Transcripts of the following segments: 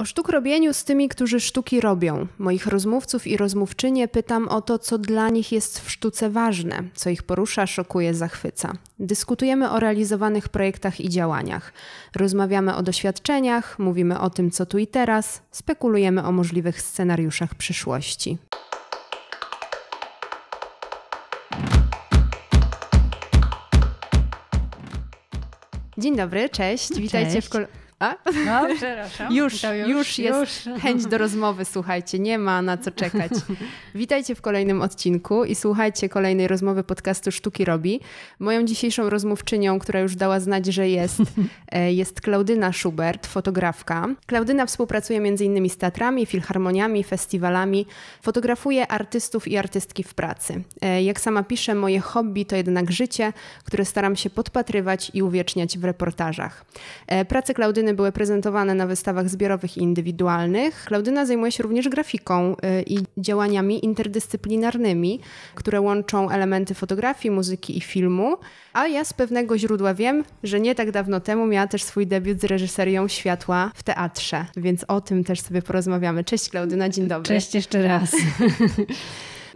O sztuk robieniu z tymi, którzy sztuki robią. Moich rozmówców i rozmówczynie pytam o to, co dla nich jest w sztuce ważne, co ich porusza, szokuje, zachwyca. Dyskutujemy o realizowanych projektach i działaniach. Rozmawiamy o doświadczeniach, mówimy o tym, co tu i teraz, spekulujemy o możliwych scenariuszach przyszłości. Dzień dobry, cześć. No Witajcie cześć. w kolejnym. A? No, przepraszam. Już, już, już, jest chęć do rozmowy, słuchajcie, nie ma na co czekać. Witajcie w kolejnym odcinku i słuchajcie kolejnej rozmowy podcastu Sztuki Robi. Moją dzisiejszą rozmówczynią, która już dała znać, że jest, e, jest Klaudyna Schubert, fotografka. Klaudyna współpracuje m.in. z teatrami, filharmoniami, festiwalami. Fotografuje artystów i artystki w pracy. E, jak sama pisze, moje hobby to jednak życie, które staram się podpatrywać i uwieczniać w reportażach. E, Prace Klaudyny były prezentowane na wystawach zbiorowych i indywidualnych. Klaudyna zajmuje się również grafiką y, i działaniami interdyscyplinarnymi, które łączą elementy fotografii, muzyki i filmu. A ja z pewnego źródła wiem, że nie tak dawno temu miała też swój debiut z reżyserią światła w teatrze, więc o tym też sobie porozmawiamy. Cześć Klaudyna, dzień dobry. Cześć jeszcze raz.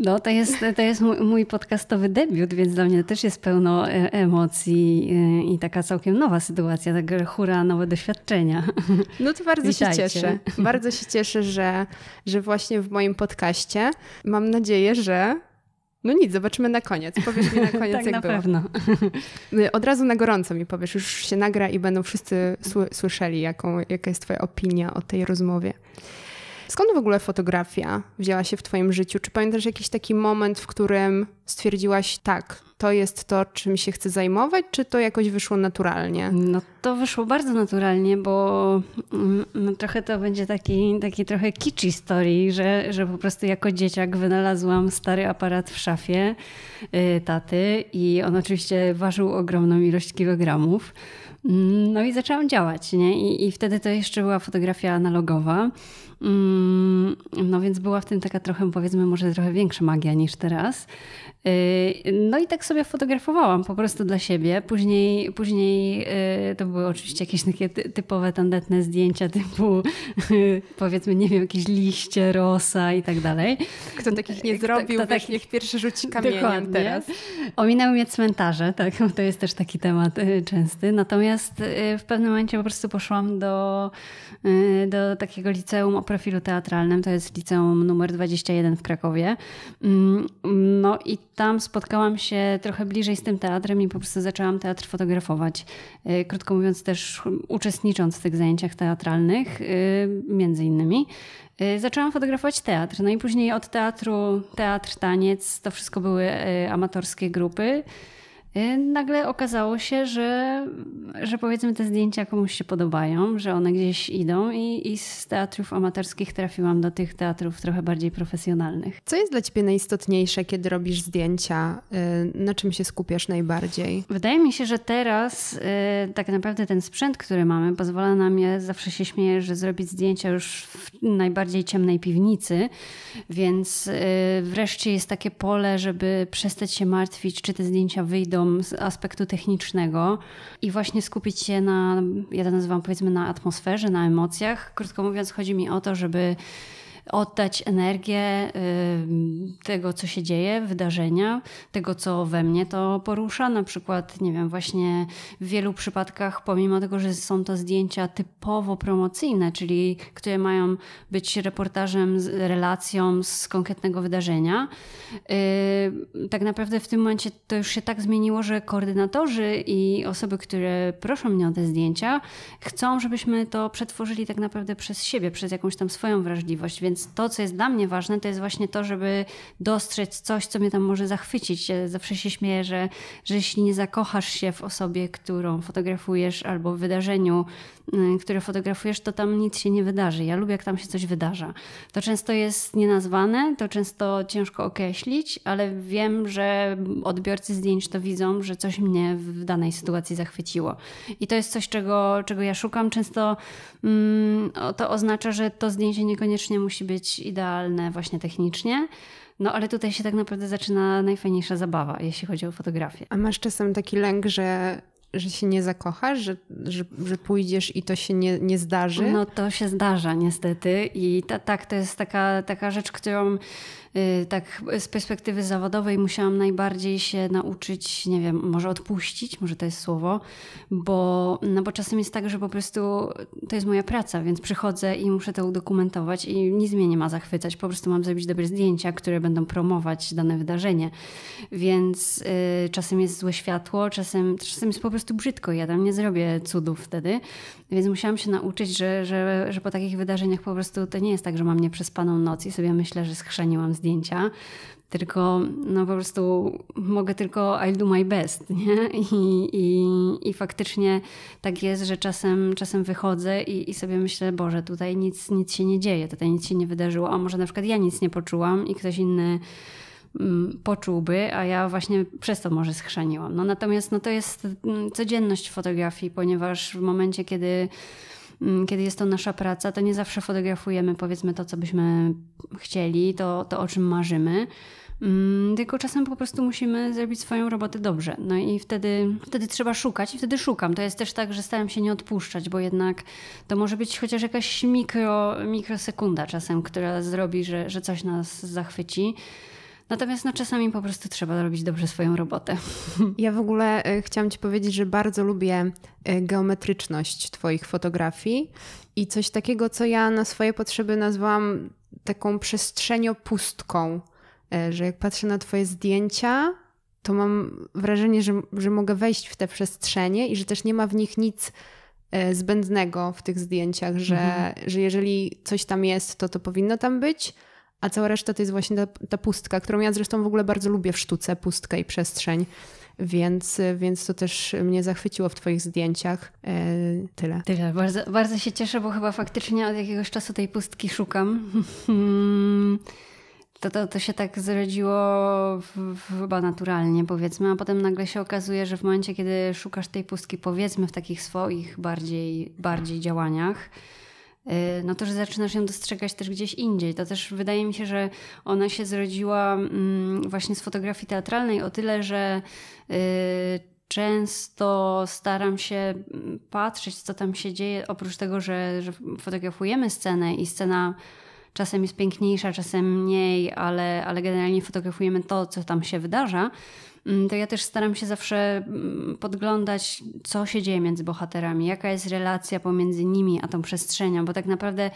No, to jest, to jest mój podcastowy debiut, więc dla mnie też jest pełno e, emocji e, i taka całkiem nowa sytuacja, tak hura, nowe doświadczenia. No to bardzo Witajcie. się cieszę. Bardzo się cieszę, że, że właśnie w moim podcaście mam nadzieję, że no nic, zobaczymy na koniec. Powiesz mi na koniec, tak, jak na było. pewno. Y, od razu na gorąco mi powiesz, już się nagra i będą wszyscy słyszeli, jaką, jaka jest Twoja opinia o tej rozmowie. Skąd w ogóle fotografia wzięła się w Twoim życiu? Czy pamiętasz jakiś taki moment, w którym stwierdziłaś, tak, to jest to, czym się chcę zajmować, czy to jakoś wyszło naturalnie? No to wyszło bardzo naturalnie, bo mm, no, trochę to będzie taki, taki trochę kitsch historii, że, że po prostu jako dzieciak wynalazłam stary aparat w szafie yy, taty i on oczywiście ważył ogromną ilość kilogramów. Mm, no i zaczęłam działać, nie? I, i wtedy to jeszcze była fotografia analogowa. Mm, no więc była w tym taka trochę, powiedzmy, może trochę większa magia niż teraz. Y, no i tak sobie fotografowałam po prostu dla siebie. Później, później y, to były oczywiście jakieś takie typowe, tandetne zdjęcia typu powiedzmy, nie wiem, jakieś liście, rosa i tak dalej. Kto takich nie y, zrobił, Kto, kto taki... niech pierwszy rzuci kamieniem Dokładnie. teraz. Ominęły mnie cmentarze, tak, to jest też taki temat częsty. Natomiast w pewnym momencie po prostu poszłam do, do takiego liceum profilu teatralnym, to jest liceum numer 21 w Krakowie. Mm, no i tam spotkałam się trochę bliżej z tym teatrem i po prostu zaczęłam teatr fotografować. Y, krótko mówiąc, też uczestnicząc w tych zajęciach teatralnych, y, między innymi. Y, zaczęłam fotografować teatr, no i później od teatru, teatr, taniec, to wszystko były amatorskie grupy. Y, nagle okazało się, że, że powiedzmy te zdjęcia komuś się podobają, że one gdzieś idą i, i z teatrów amatorskich trafiłam do tych teatrów trochę bardziej profesjonalnych. Co jest dla ciebie najistotniejsze, kiedy robisz zdjęcia? Y, na czym się skupiasz najbardziej? Wydaje mi się, że teraz y, tak naprawdę ten sprzęt, który mamy, pozwala nam, je zawsze się śmieję, że zrobić zdjęcia już w najbardziej ciemnej piwnicy, więc wreszcie jest takie pole, żeby przestać się martwić, czy te zdjęcia wyjdą, z aspektu technicznego i właśnie skupić się na, ja to nazywam powiedzmy na atmosferze, na emocjach. Krótko mówiąc, chodzi mi o to, żeby oddać energię y, tego, co się dzieje, wydarzenia, tego, co we mnie to porusza. Na przykład, nie wiem, właśnie w wielu przypadkach, pomimo tego, że są to zdjęcia typowo promocyjne, czyli które mają być reportażem, relacją z konkretnego wydarzenia, y, tak naprawdę w tym momencie to już się tak zmieniło, że koordynatorzy i osoby, które proszą mnie o te zdjęcia, chcą, żebyśmy to przetworzyli tak naprawdę przez siebie, przez jakąś tam swoją wrażliwość. Więc więc to, co jest dla mnie ważne, to jest właśnie to, żeby dostrzec coś, co mnie tam może zachwycić. Ja zawsze się śmieję, że, że jeśli nie zakochasz się w osobie, którą fotografujesz, albo w wydarzeniu, y, które fotografujesz, to tam nic się nie wydarzy. Ja lubię, jak tam się coś wydarza. To często jest nienazwane, to często ciężko określić, ale wiem, że odbiorcy zdjęć to widzą, że coś mnie w danej sytuacji zachwyciło. I to jest coś, czego, czego ja szukam. Często mm, to oznacza, że to zdjęcie niekoniecznie musi musi być idealne właśnie technicznie. No ale tutaj się tak naprawdę zaczyna najfajniejsza zabawa, jeśli chodzi o fotografię. A masz czasem taki lęk, że że się nie zakochasz, że, że, że, pójdziesz i to się nie, nie zdarzy? No to się zdarza niestety i ta, tak, to jest taka, taka rzecz, którą Y, tak z perspektywy zawodowej musiałam najbardziej się nauczyć, nie wiem, może odpuścić, może to jest słowo, bo, no bo czasem jest tak, że po prostu to jest moja praca, więc przychodzę i muszę to udokumentować i nic mnie nie ma zachwycać, po prostu mam zrobić dobre zdjęcia, które będą promować dane wydarzenie. Więc y, czasem jest złe światło, czasem, czasem jest po prostu brzydko, ja tam nie zrobię cudów wtedy, więc musiałam się nauczyć, że, że, że po takich wydarzeniach po prostu to nie jest tak, że mam nieprzespaną noc i sobie myślę, że schrzeniłam zdjęcia zdjęcia, tylko no po prostu mogę tylko I'll do my best, nie? I, i, i faktycznie tak jest, że czasem, czasem wychodzę i, i sobie myślę, Boże, tutaj nic, nic się nie dzieje, tutaj nic się nie wydarzyło, a może na przykład ja nic nie poczułam i ktoś inny mm, poczułby, a ja właśnie przez to może schrzaniłam. No natomiast no to jest mm, codzienność fotografii, ponieważ w momencie, kiedy Mm, kiedy jest to nasza praca, to nie zawsze fotografujemy powiedzmy to, co byśmy chcieli, to, to o czym marzymy. Mm, tylko czasem po prostu musimy zrobić swoją robotę dobrze. No i wtedy, wtedy trzeba szukać i wtedy szukam. To jest też tak, że staram się nie odpuszczać, bo jednak to może być chociaż jakaś mikro, mikrosekunda czasem, która zrobi, że, że coś nas zachwyci. Natomiast no, czasami po prostu trzeba robić dobrze swoją robotę. Ja w ogóle e, chciałam Ci powiedzieć, że bardzo lubię e, geometryczność Twoich fotografii i coś takiego, co ja na swoje potrzeby nazwałam taką przestrzeniopustką, e, że jak patrzę na Twoje zdjęcia, to mam wrażenie, że, że mogę wejść w te przestrzenie i że też nie ma w nich nic zbędnego w tych zdjęciach, że, mhm. że jeżeli coś tam jest, to to powinno tam być a cała reszta to jest właśnie ta, ta pustka, którą ja zresztą w ogóle bardzo lubię w sztuce, pustkę i przestrzeń. Więc, więc to też mnie zachwyciło w Twoich zdjęciach. E, tyle. Tyle. Bardzo, bardzo się cieszę, bo chyba faktycznie od jakiegoś czasu tej pustki szukam. to, to, to się tak zrodziło chyba naturalnie, powiedzmy, a potem nagle się okazuje, że w momencie, kiedy szukasz tej pustki, powiedzmy, w takich swoich bardziej, bardziej działaniach, Y, no to, że zaczynasz ją dostrzegać też gdzieś indziej. To też wydaje mi się, że ona się zrodziła mm, właśnie z fotografii teatralnej o tyle, że y, często staram się mm, patrzeć, co tam się dzieje, oprócz tego, że, że fotografujemy scenę i scena czasem jest piękniejsza, czasem mniej, ale, ale generalnie fotografujemy to, co tam się wydarza Mm, to ja też staram się zawsze mm, podglądać, co się dzieje między bohaterami, jaka jest relacja pomiędzy nimi a tą przestrzenią, bo tak naprawdę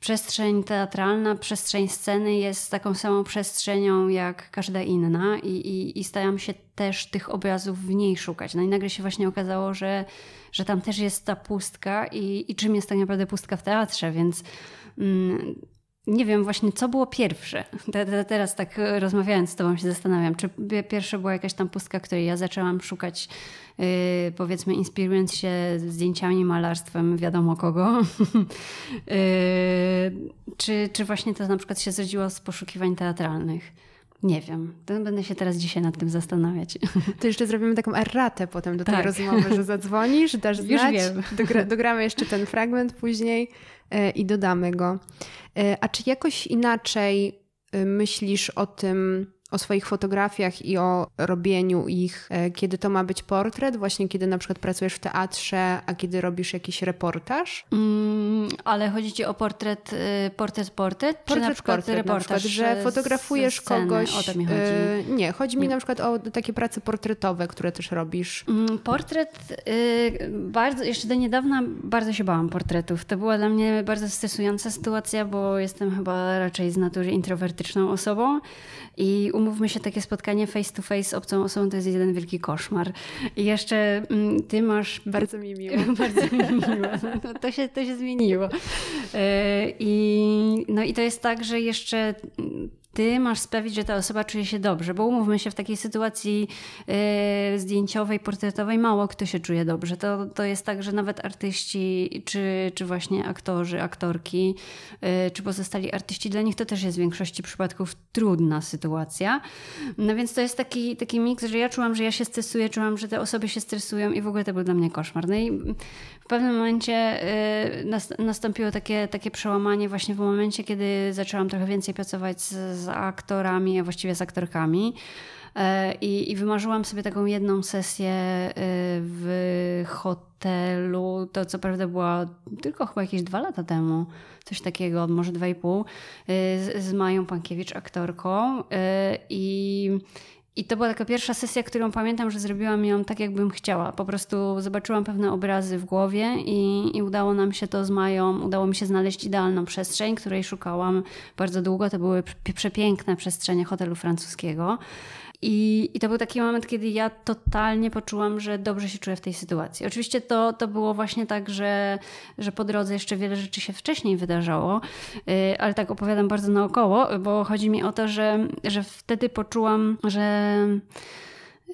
przestrzeń teatralna, przestrzeń sceny jest taką samą przestrzenią jak każda inna i, i, i staram się też tych obrazów w niej szukać. No i nagle się właśnie okazało, że, że tam też jest ta pustka i, i czym jest tak naprawdę pustka w teatrze, więc mm, nie wiem właśnie, co było pierwsze. Teraz tak rozmawiając z Tobą się zastanawiam, czy pierwsza była jakaś tam pustka, której ja zaczęłam szukać, yy, powiedzmy, inspirując się zdjęciami, malarstwem, wiadomo kogo. yy, czy, czy właśnie to na przykład się zrodziło z poszukiwań teatralnych? Nie wiem. Będę się teraz dzisiaj nad tym zastanawiać. To jeszcze zrobimy taką erratę potem do tej tak. rozmowy, że zadzwonisz, dasz znać. Już wiem. Dogra dogramy jeszcze ten fragment później. E, i dodamy go. E, a czy jakoś inaczej e, myślisz o tym, o swoich fotografiach i o robieniu ich, e, kiedy to ma być portret, właśnie kiedy na przykład pracujesz w teatrze, a kiedy robisz jakiś reportaż? Mm, ale chodzi ci o portret, portret, y, portret? Portret, czy na przykład portret, reportaż na przykład, że fotografujesz kogoś. O to mi chodzi. Y, nie, chodzi mi nie. na przykład o takie prace portretowe, które też robisz. Mm, portret, y, bardzo, jeszcze do niedawna bardzo się bałam portretów. To była dla mnie bardzo stresująca sytuacja, bo jestem chyba raczej z natury introwertyczną osobą i umówmy się, takie spotkanie face to face z obcą osobą to jest jeden wielki koszmar. I jeszcze mm, ty masz... Bardzo mi miło. bardzo mi miło. No, to, się, to się zmieniło. E, I, no i to jest tak, że jeszcze mm, ty masz sprawić, że ta osoba czuje się dobrze, bo umówmy się, w takiej sytuacji yy, zdjęciowej, portretowej mało kto się czuje dobrze. To, to jest tak, że nawet artyści, czy, czy właśnie aktorzy, aktorki, yy, czy pozostali artyści, dla nich to też jest w większości przypadków trudna sytuacja. No więc to jest taki, taki miks, że ja czułam, że ja się stresuję, czułam, że te osoby się stresują i w ogóle to był dla mnie koszmar. No i w pewnym momencie y, nastąpiło takie, takie przełamanie właśnie w momencie, kiedy zaczęłam trochę więcej pracować z, z aktorami, a właściwie z aktorkami. E, I, I, wymarzyłam sobie taką jedną sesję y, w hotelu. To co prawda była tylko chyba jakieś dwa lata temu, coś takiego, może dwa i pół, y, z, z Mają Pankiewicz, aktorką. I i to była taka pierwsza sesja, którą pamiętam, że zrobiłam ją tak, jakbym chciała. Po prostu zobaczyłam pewne obrazy w głowie i, i udało nam się to z Mają, udało mi się znaleźć idealną przestrzeń, której szukałam bardzo długo. To były przepiękne przestrzenie hotelu francuskiego. I, I to był taki moment, kiedy ja totalnie poczułam, że dobrze się czuję w tej sytuacji. Oczywiście to, to było właśnie tak, że, że po drodze jeszcze wiele rzeczy się wcześniej wydarzało, y, ale tak opowiadam bardzo naokoło, bo chodzi mi o to, że, że wtedy poczułam, że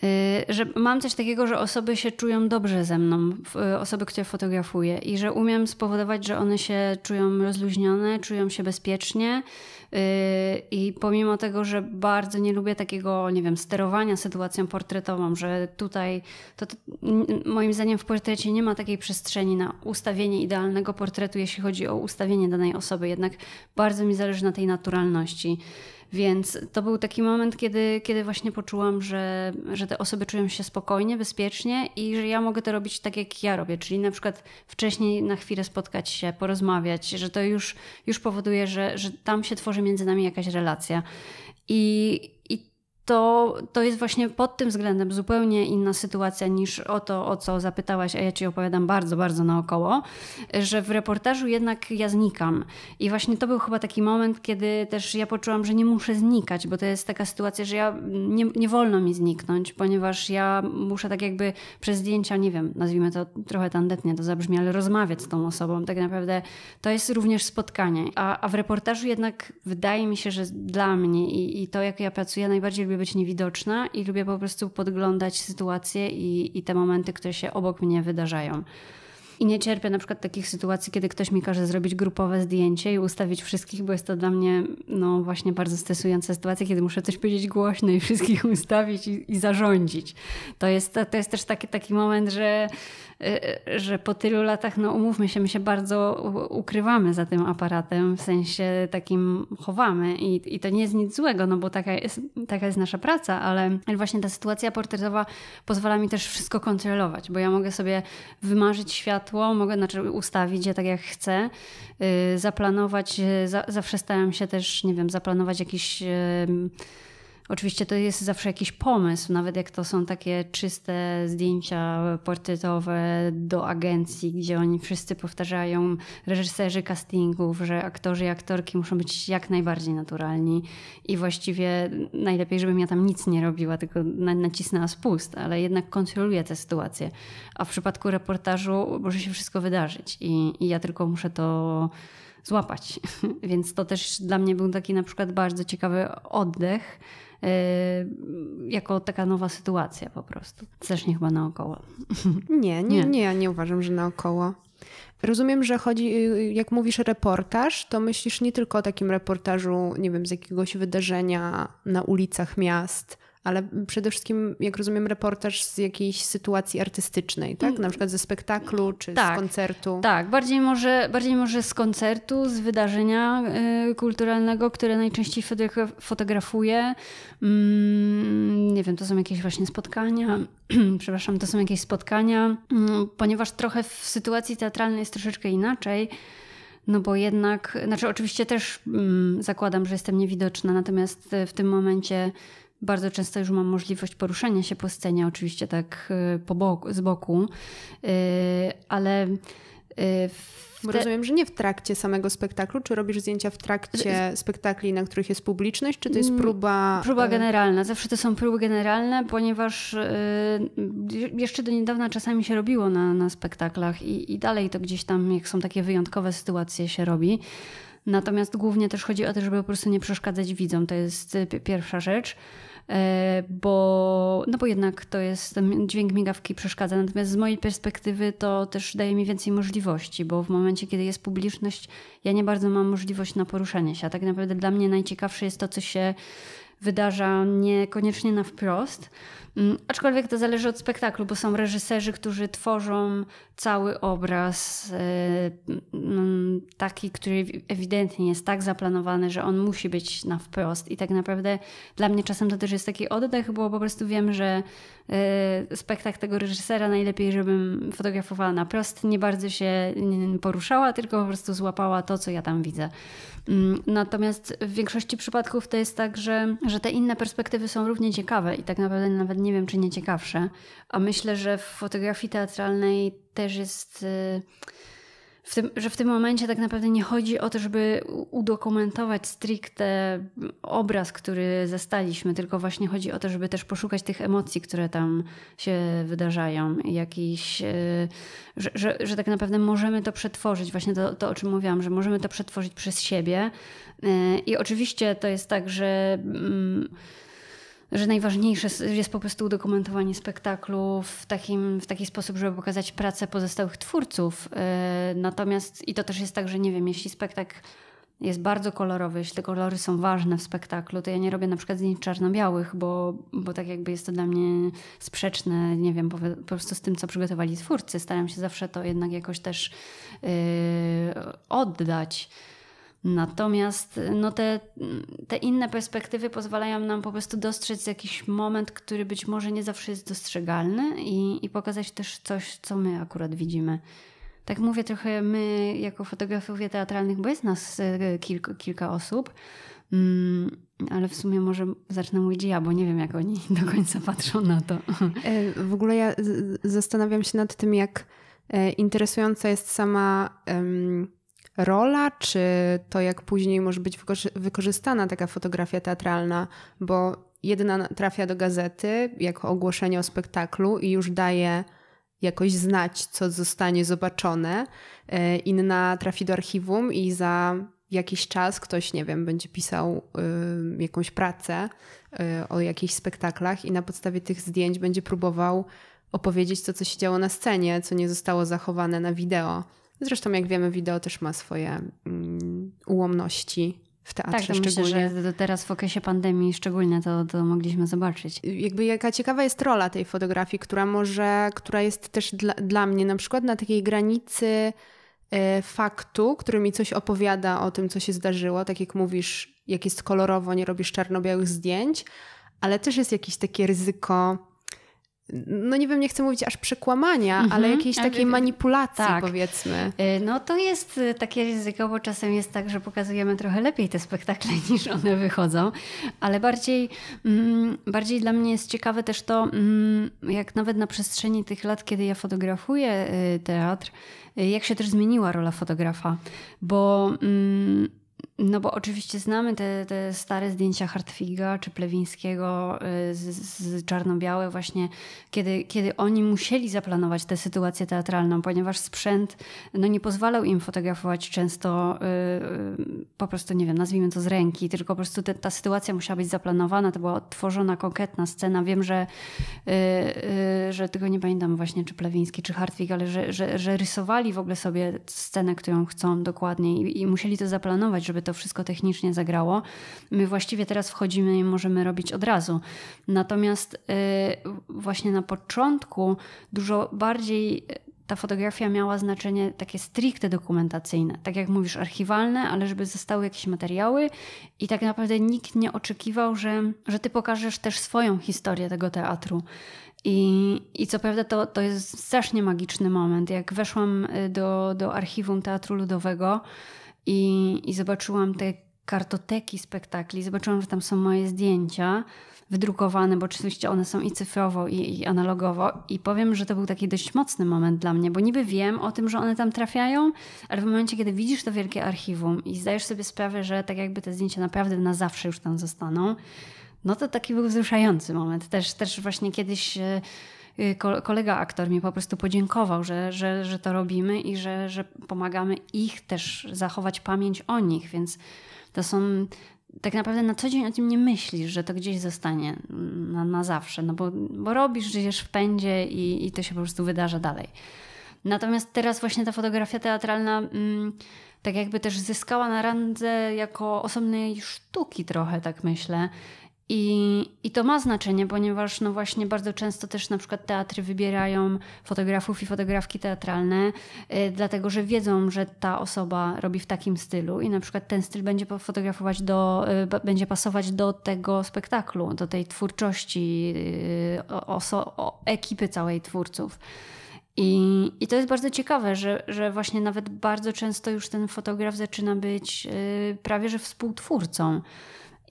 y, że mam coś takiego, że osoby się czują dobrze ze mną, y, osoby, które fotografuję, i że umiem spowodować, że one się czują rozluźnione, czują się bezpiecznie Yy, I pomimo tego, że bardzo nie lubię takiego, nie wiem, sterowania sytuacją portretową, że tutaj, to, to moim zdaniem w portrecie nie ma takiej przestrzeni na ustawienie idealnego portretu, jeśli chodzi o ustawienie danej osoby. Jednak bardzo mi zależy na tej naturalności. Więc to był taki moment, kiedy, kiedy właśnie poczułam, że, że te osoby czują się spokojnie, bezpiecznie i że ja mogę to robić tak, jak ja robię. Czyli na przykład wcześniej na chwilę spotkać się, porozmawiać, że to już, już powoduje, że, że tam się tworzy między nami jakaś relacja. I, to, to jest właśnie pod tym względem zupełnie inna sytuacja niż o to, o co zapytałaś, a ja ci opowiadam bardzo, bardzo naokoło, że w reportażu jednak ja znikam. I właśnie to był chyba taki moment, kiedy też ja poczułam, że nie muszę znikać, bo to jest taka sytuacja, że ja mm, nie, nie wolno mi zniknąć, ponieważ ja muszę tak jakby przez zdjęcia, nie wiem, nazwijmy to trochę tandetnie, to zabrzmi, ale rozmawiać z tą osobą. Tak naprawdę to jest również spotkanie. A, a w reportażu jednak wydaje mi się, że dla mnie i, i to, jak ja pracuję, najbardziej lubię być niewidoczna i lubię po prostu podglądać sytuacje i, i te momenty, które się obok mnie wydarzają. I nie cierpię na przykład takich sytuacji, kiedy ktoś mi każe zrobić grupowe zdjęcie i ustawić wszystkich, bo jest to dla mnie no właśnie bardzo stresująca sytuacja, kiedy muszę coś powiedzieć głośno i wszystkich ustawić i, i zarządzić. To jest, to jest też taki, taki moment, że Y, że po tylu latach, no umówmy się, my się bardzo ukrywamy za tym aparatem, w sensie takim chowamy i, i to nie jest nic złego, no bo taka jest, taka jest nasza praca, ale właśnie ta sytuacja portretowa pozwala mi też wszystko kontrolować, bo ja mogę sobie wymarzyć światło, mogę znaczy ustawić je tak jak chcę, y, zaplanować, za, zawsze staram się też, nie wiem, zaplanować jakiś Oczywiście to jest zawsze jakiś pomysł, nawet jak to są takie czyste zdjęcia portretowe do agencji, gdzie oni wszyscy powtarzają, reżyserzy castingów, że aktorzy i aktorki muszą być jak najbardziej naturalni i właściwie najlepiej, żebym ja tam nic nie robiła, tylko nacisnęła spust, ale jednak kontroluję tę sytuację. A w przypadku reportażu może się wszystko wydarzyć i, i ja tylko muszę to złapać. Więc to też dla mnie był taki na przykład bardzo ciekawy oddech Yy, jako taka nowa sytuacja po prostu. Też nie chyba naokoło. Nie, nie, nie, ja nie uważam, że naokoło. Rozumiem, że chodzi, yy, jak mówisz reportaż, to myślisz nie tylko o takim reportażu, nie wiem, z jakiegoś wydarzenia na ulicach miast, ale przede wszystkim, jak rozumiem, reportaż z jakiejś sytuacji artystycznej, tak? Mm. Na przykład ze spektaklu czy tak, z koncertu. Tak, bardziej może, bardziej może z koncertu, z wydarzenia y, kulturalnego, które najczęściej fotografuję. Mm, nie wiem, to są jakieś właśnie spotkania, przepraszam, to są jakieś spotkania, mm, ponieważ trochę w sytuacji teatralnej jest troszeczkę inaczej. No bo jednak, znaczy oczywiście też mm, zakładam, że jestem niewidoczna, natomiast w tym momencie bardzo często już mam możliwość poruszania się po scenie, oczywiście tak y, po boku, z boku, y, ale. Y, te... Rozumiem, że nie w trakcie samego spektaklu. Czy robisz zdjęcia w trakcie spektakli, na których jest publiczność, czy to jest mm, próba. Próba generalna. Zawsze to są próby generalne, ponieważ jeszcze do niedawna czasami się robiło na, na spektaklach i, i dalej to gdzieś tam, jak są takie wyjątkowe sytuacje, się robi. Natomiast głównie też chodzi o to, żeby po prostu nie przeszkadzać widzom. To jest pierwsza rzecz. E, bo, no bo jednak to jest, ten dźwięk migawki przeszkadza. Natomiast z mojej perspektywy to też daje mi więcej możliwości, bo w momencie, kiedy jest publiczność, ja nie bardzo mam możliwość na poruszenie się. A tak naprawdę dla mnie najciekawsze jest to, co się wydarza niekoniecznie na wprost, Mm, aczkolwiek to zależy od spektaklu, bo są reżyserzy, którzy tworzą cały obraz e, mm, taki, który ewidentnie jest tak zaplanowany, że on musi być na wprost. I tak naprawdę dla mnie czasem to też jest taki oddech, bo po prostu wiem, że Y, spektakl tego reżysera, najlepiej, żebym fotografowała na prost, nie bardzo się poruszała, tylko po prostu złapała to, co ja tam widzę. Mm, natomiast w większości przypadków to jest tak, że, że te inne perspektywy są równie ciekawe i tak naprawdę nawet nie wiem, czy nie ciekawsze. A myślę, że w fotografii teatralnej też jest. Yy w tym, że w tym momencie tak naprawdę nie chodzi o to, żeby udokumentować stricte obraz, który zastaliśmy, tylko właśnie chodzi o to, żeby też poszukać tych emocji, które tam się wydarzają, jakiś, e, że, że, że tak naprawdę możemy to przetworzyć, właśnie to, to, o czym mówiłam, że możemy to przetworzyć przez siebie. E, I oczywiście to jest tak, że. Mm, że najważniejsze jest po prostu udokumentowanie spektaklu w, takim, w taki sposób, żeby pokazać pracę pozostałych twórców. Y, natomiast i to też jest tak, że nie wiem, jeśli spektakl jest bardzo kolorowy, jeśli te kolory są ważne w spektaklu, to ja nie robię na przykład zdjęć czarno-białych, bo, bo tak jakby jest to dla mnie sprzeczne, nie wiem, po, po prostu z tym, co przygotowali twórcy. Staram się zawsze to jednak jakoś też yy, oddać. Natomiast no te, te inne perspektywy pozwalają nam po prostu dostrzec jakiś moment, który być może nie zawsze jest dostrzegalny i, i pokazać też coś, co my akurat widzimy. Tak mówię trochę my jako fotografowie teatralnych, bo jest nas e, kilka osób, mm, ale w sumie może zacznę mówić ja, bo nie wiem jak oni do końca patrzą na to. E, w ogóle ja zastanawiam się nad tym, jak e, interesująca jest sama... Um rola, czy to jak później może być wykorzystana taka fotografia teatralna, bo jedna trafia do gazety jako ogłoszenie o spektaklu i już daje jakoś znać, co zostanie zobaczone, e, inna trafi do archiwum i za jakiś czas ktoś, nie wiem, będzie pisał y, jakąś pracę y, o jakichś spektaklach i na podstawie tych zdjęć będzie próbował opowiedzieć to, co się działo na scenie, co nie zostało zachowane na wideo. Zresztą, jak wiemy, wideo też ma swoje mm, ułomności w teatrze tak, szczególnie. Myślę, że teraz w okresie pandemii szczególnie to, to mogliśmy zobaczyć. Jakby jaka ciekawa jest rola tej fotografii, która może, która jest też dla, dla mnie na przykład na takiej granicy e, faktu, który mi coś opowiada o tym, co się zdarzyło, tak jak mówisz, jak jest kolorowo, nie robisz czarno-białych zdjęć, ale też jest jakieś takie ryzyko no nie wiem, nie chcę mówić aż przekłamania, mm -hmm. ale mhm. jakiejś takiej manipulacji tak. powiedzmy. Y, no to jest y, takie bo Czasem jest tak, że pokazujemy trochę lepiej te spektakle niż one wychodzą, ale bardziej, mm, bardziej dla mnie jest ciekawe też to, mm, jak nawet na przestrzeni tych lat, kiedy ja fotografuję y, teatr, jak się też zmieniła rola fotografa, bo mm, no bo oczywiście znamy te, te stare zdjęcia Hartwiga czy Plewińskiego y, z, z czarno-białe właśnie, kiedy, kiedy oni musieli zaplanować tę sytuację teatralną, ponieważ sprzęt no, nie pozwalał im fotografować często y, y, po prostu, nie wiem, nazwijmy to z ręki, tylko po prostu te, ta sytuacja musiała być zaplanowana, to była odtworzona, konkretna scena. Wiem, że, że tego nie pamiętam właśnie, czy Plewiński, czy Hartwig, ale że, że, że rysowali w ogóle sobie scenę, którą chcą dokładnie i, i musieli to zaplanować, żeby to to wszystko technicznie zagrało. My właściwie teraz wchodzimy i możemy robić od razu. Natomiast y, właśnie na początku dużo bardziej y, ta fotografia miała znaczenie takie stricte dokumentacyjne, tak jak mówisz, archiwalne, ale żeby zostały jakieś materiały i tak naprawdę nikt nie oczekiwał, że, że ty pokażesz też swoją historię tego teatru. I, I co prawda to, to jest strasznie magiczny moment. Jak weszłam y, do, do archiwum Teatru Ludowego, i, i zobaczyłam te kartoteki spektakli, zobaczyłam, że tam są moje zdjęcia wydrukowane, bo oczywiście one są i cyfrowo, i, i, analogowo. I powiem, że to był taki dość mocny moment dla mnie, bo niby wiem o tym, że one tam trafiają, ale w momencie, kiedy widzisz to wielkie archiwum i zdajesz sobie sprawę, że tak jakby te zdjęcia naprawdę na zawsze już tam zostaną, no to taki był wzruszający moment. Też, też właśnie kiedyś e, Y, kolega aktor mi po prostu podziękował, że, że, że to robimy i że, że pomagamy ich też zachować pamięć o nich, więc to są tak naprawdę na co dzień o tym nie myślisz, że to gdzieś zostanie na, na zawsze, no bo, bo robisz, żyjesz w pędzie i, i to się po prostu wydarza dalej. Natomiast teraz właśnie ta fotografia teatralna mm, tak jakby też zyskała na randze jako osobnej sztuki trochę, tak myślę, i, I to ma znaczenie, ponieważ no właśnie bardzo często też na przykład teatry wybierają fotografów i fotografki teatralne, y, dlatego że wiedzą, że ta osoba robi w takim stylu i na przykład ten styl będzie fotografować do, y, będzie pasować do tego spektaklu, do tej twórczości y, oso, o, ekipy całej twórców. I, I to jest bardzo ciekawe, że, że właśnie nawet bardzo często już ten fotograf zaczyna być y, prawie że współtwórcą.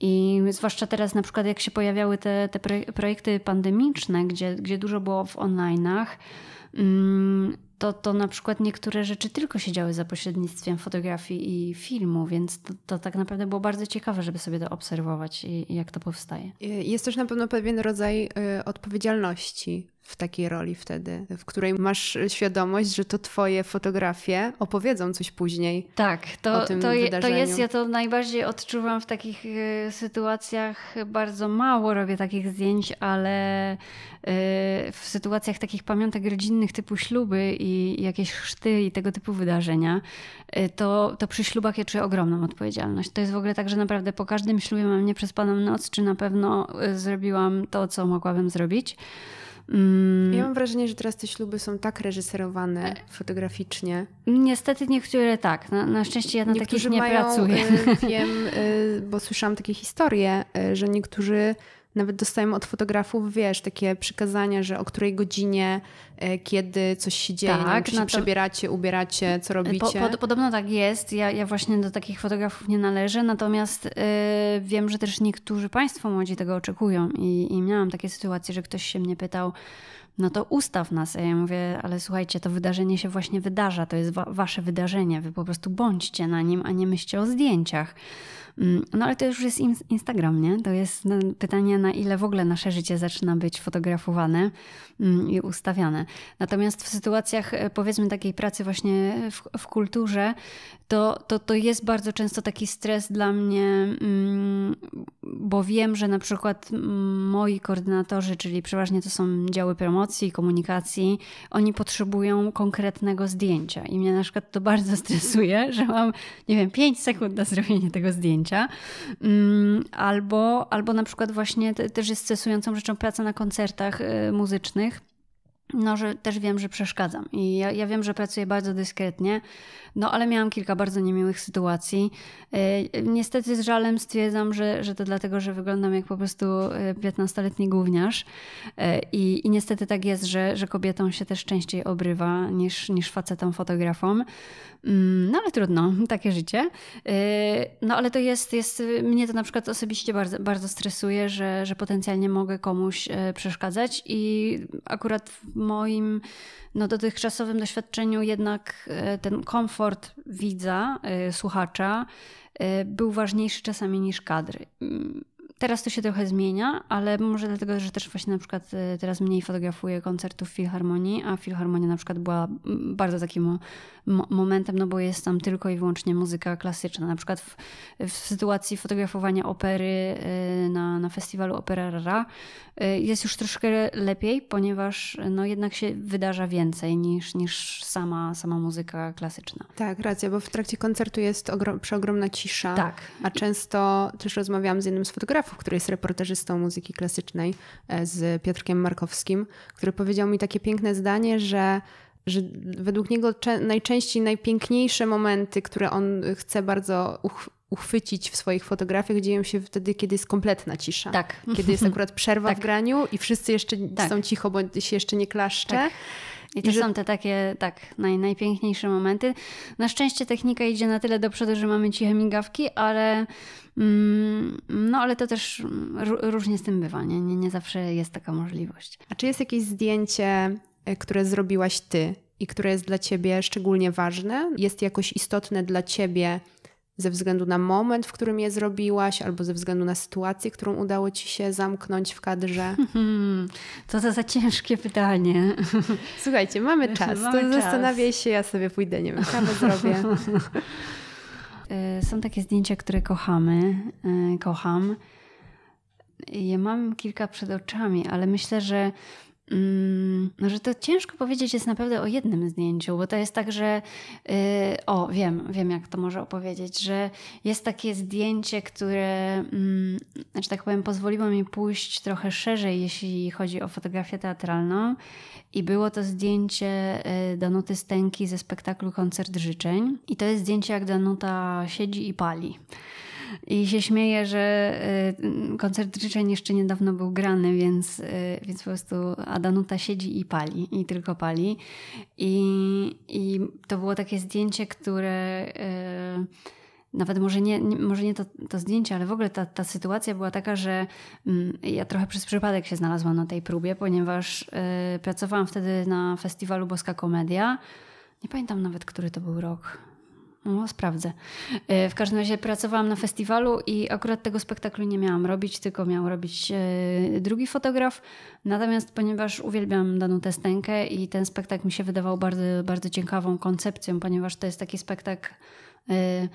I zwłaszcza teraz, na przykład, jak się pojawiały te, te projekty pandemiczne, gdzie, gdzie dużo było w online'ach, mm, to, to na przykład niektóre rzeczy tylko się działy za pośrednictwem fotografii i filmu, więc to, to tak naprawdę było bardzo ciekawe, żeby sobie to obserwować i, i jak to powstaje. Y, jest też na pewno pewien rodzaj y, odpowiedzialności w takiej roli wtedy, w której masz świadomość, że to twoje fotografie opowiedzą coś później. Tak, to, to, je, to, jest, ja to najbardziej odczuwam w takich e, sytuacjach, bardzo mało robię takich zdjęć, ale e, w sytuacjach takich pamiątek rodzinnych typu śluby i jakieś chrzty i tego typu wydarzenia, e, to, to przy ślubach ja czuję ogromną odpowiedzialność. To jest w ogóle tak, że naprawdę po każdym ślubie mam nieprzespaną noc, czy na pewno zrobiłam to, co mogłabym zrobić. Mm. Ja mam wrażenie, że teraz te śluby są tak reżyserowane e. fotograficznie. Niestety niektóre tak. Na, na szczęście ja na niektórzy takich nie mają, pracuję. E, wiem, e, bo słyszałam takie historie, że niektórzy nawet dostajemy od fotografów, wiesz, takie przykazania, że o której godzinie, e, kiedy coś się dzieje, tak, czy no się to... przebieracie, ubieracie, co robicie. Po, po, podobno tak jest. Ja, ja właśnie do takich fotografów nie należę, natomiast yy, wiem, że też niektórzy państwo młodzi tego oczekują I, i miałam takie sytuacje, że ktoś się mnie pytał, no to ustaw nas. Ja mówię, ale słuchajcie, to wydarzenie się właśnie wydarza, to jest wa wasze wydarzenie, wy po prostu bądźcie na nim, a nie myślcie o zdjęciach. Mm, no ale to już jest Instagram, nie? To jest no, pytanie, na ile w ogóle nasze życie zaczyna być fotografowane. Mm, i ustawiane. Natomiast w sytuacjach e, powiedzmy takiej pracy właśnie w, w kulturze, to, to, to jest bardzo często taki stres dla mnie, mm, bo wiem, że na przykład moi koordynatorzy, czyli przeważnie to są działy promocji, komunikacji, oni potrzebują konkretnego zdjęcia i mnie na przykład to bardzo stresuje, że mam, nie wiem, 5 sekund na zrobienie tego zdjęcia. Mm, albo, albo na przykład właśnie też jest stresującą rzeczą praca na koncertach e, muzycznych, no, że też wiem, że przeszkadzam. I ja, ja, wiem, że pracuję bardzo dyskretnie, no ale miałam kilka bardzo niemiłych sytuacji. Y, niestety z żalem stwierdzam, że, że to dlatego, że wyglądam jak po prostu 15-letni y, gówniarz. Y, I, niestety tak jest, że, że kobietom się też częściej obrywa niż, niż facetom fotografom. Mm, no ale trudno, takie życie. No ale to jest, jest, mnie to na przykład osobiście bardzo, bardzo stresuje, że, że potencjalnie mogę komuś przeszkadzać i akurat w moim no, dotychczasowym doświadczeniu jednak e, ten komfort widza, e, słuchacza e, był ważniejszy czasami niż kadry. Mm, Teraz to się trochę zmienia, ale może dlatego, że też właśnie na przykład y, teraz mniej fotografuję koncertów Filharmonii, a Filharmonia na przykład była mm, bardzo takim momentem, no bo jest tam tylko i wyłącznie muzyka klasyczna. Na przykład w, w sytuacji fotografowania opery y, na, na festiwalu Opera Rara y, jest już troszkę lepiej, ponieważ no jednak się wydarza więcej niż, niż sama, sama muzyka klasyczna. Tak, racja, bo w trakcie koncertu jest ogrom, przeogromna cisza. Tak. A często też rozmawiałam z jednym z fotografów, który jest reporterzystą muzyki klasycznej e, z Piotrkiem Markowskim, który powiedział mi takie piękne zdanie, że że według niego najczęściej najpiękniejsze momenty, które on chce bardzo uchwycić w swoich fotografiach dzieją się wtedy, kiedy jest kompletna cisza. Tak. Kiedy jest akurat przerwa tak. w graniu i wszyscy jeszcze tak. są cicho, bo się jeszcze nie klaszcze. Tak. I, I to że... są te takie, tak, naj, najpiękniejsze momenty. Na szczęście technika idzie na tyle do przodu, że mamy ciche migawki, ale mm, no ale to też różnie z tym bywa, nie? nie? Nie zawsze jest taka możliwość. A czy jest jakieś zdjęcie, e, które zrobiłaś ty i które jest dla ciebie szczególnie ważne? Jest jakoś istotne dla ciebie ze względu na moment, w którym je zrobiłaś, albo ze względu na sytuację, którą udało ci się zamknąć w kadrze? to za za ciężkie pytanie. Słuchajcie, mamy czas. Mamy to czas. zastanawiaj się, ja sobie pójdę, nie wiem, kawę zrobię. Y, są takie zdjęcia, które kochamy, y, kocham. Ja mam kilka przed oczami, ale myślę, że Mm, no, że to ciężko powiedzieć jest naprawdę o jednym zdjęciu, bo to jest tak, że yy, o, wiem, wiem jak to może opowiedzieć, że jest takie zdjęcie, które, yy, znaczy tak powiem, pozwoliło mi pójść trochę szerzej, jeśli chodzi o fotografię teatralną i było to zdjęcie yy, Danuty Stęki ze spektaklu Koncert Życzeń i to jest zdjęcie jak Danuta siedzi i pali. I się śmieję, że y, koncert życzeń jeszcze niedawno był grany, więc, y, więc po prostu Adanuta siedzi i pali, i tylko pali. I, i to było takie zdjęcie, które y, nawet może nie, może nie to, to zdjęcie, ale w ogóle ta, ta sytuacja była taka, że mm, ja trochę przez przypadek się znalazłam na tej próbie, ponieważ pracowałam wtedy na festiwalu Boska Komedia. Nie pamiętam nawet, który to był rok no, sprawdzę. E, w każdym razie pracowałam na festiwalu i akurat tego spektaklu nie miałam robić, tylko miał robić e, drugi fotograf. Natomiast ponieważ uwielbiam daną Stękę i ten spektakl mi się wydawał bardzo, bardzo ciekawą koncepcją, ponieważ to jest taki spektakl e,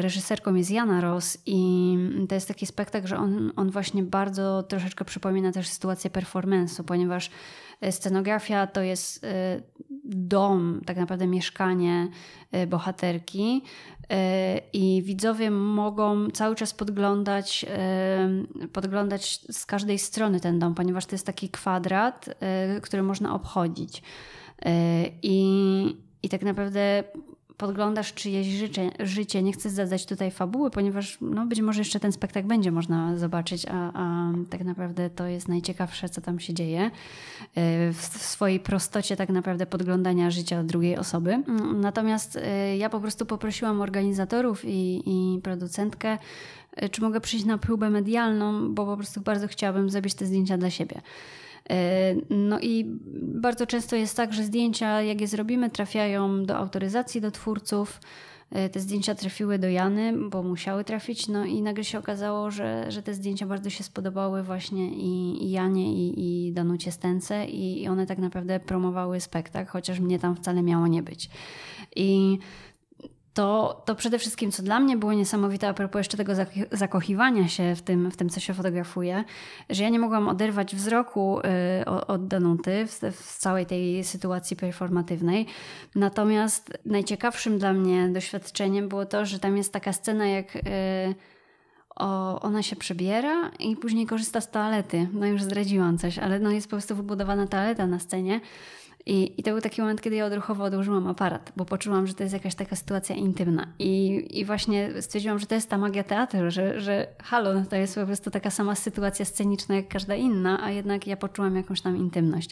reżyserką jest Jana Ross i to jest taki spektakl, że on, on właśnie bardzo troszeczkę przypomina też sytuację performance'u, ponieważ E, scenografia to jest e, dom, tak naprawdę mieszkanie e, bohaterki i widzowie mogą cały czas podglądać, podglądać z każdej strony ten dom, ponieważ to jest taki kwadrat, który można obchodzić. I, i tak naprawdę podglądasz czyjeś życie, życie. Nie chcę zadać tutaj fabuły, ponieważ no, być może jeszcze ten spektakl będzie można zobaczyć, a, a tak naprawdę to jest najciekawsze, co tam się dzieje. E, w, w swojej prostocie tak naprawdę podglądania życia drugiej osoby. Natomiast e, ja po prostu poprosiłam organizatorów i, i producentkę, e, czy mogę przyjść na próbę medialną, bo po prostu bardzo chciałabym zrobić te zdjęcia dla siebie. E, no i bardzo często jest tak, że zdjęcia, jak je zrobimy, trafiają do autoryzacji do twórców. E, te zdjęcia trafiły do Jany, bo musiały trafić, no i nagle się okazało, że, że te zdjęcia bardzo się spodobały właśnie i, i Janie, i, i Danucie Stęce, i, i one tak naprawdę promowały spektakl, chociaż mnie tam wcale miało nie być. I to, to przede wszystkim, co dla mnie było niesamowite, a propos jeszcze tego zakochiwania się w tym, w tym co się fotografuje, że ja nie mogłam oderwać wzroku y, od Danuty w, w całej tej sytuacji performatywnej. Natomiast najciekawszym dla mnie doświadczeniem było to, że tam jest taka scena, jak y, o, ona się przebiera i później korzysta z toalety. No już zdradziłam coś, ale no jest po prostu wybudowana toaleta na scenie. I, I to był taki moment, kiedy ja odruchowo odłożyłam aparat, bo poczułam, że to jest jakaś taka sytuacja intymna. I, i właśnie stwierdziłam, że to jest ta magia teatru, że, że halo, no to jest po prostu taka sama sytuacja sceniczna jak każda inna, a jednak ja poczułam jakąś tam intymność.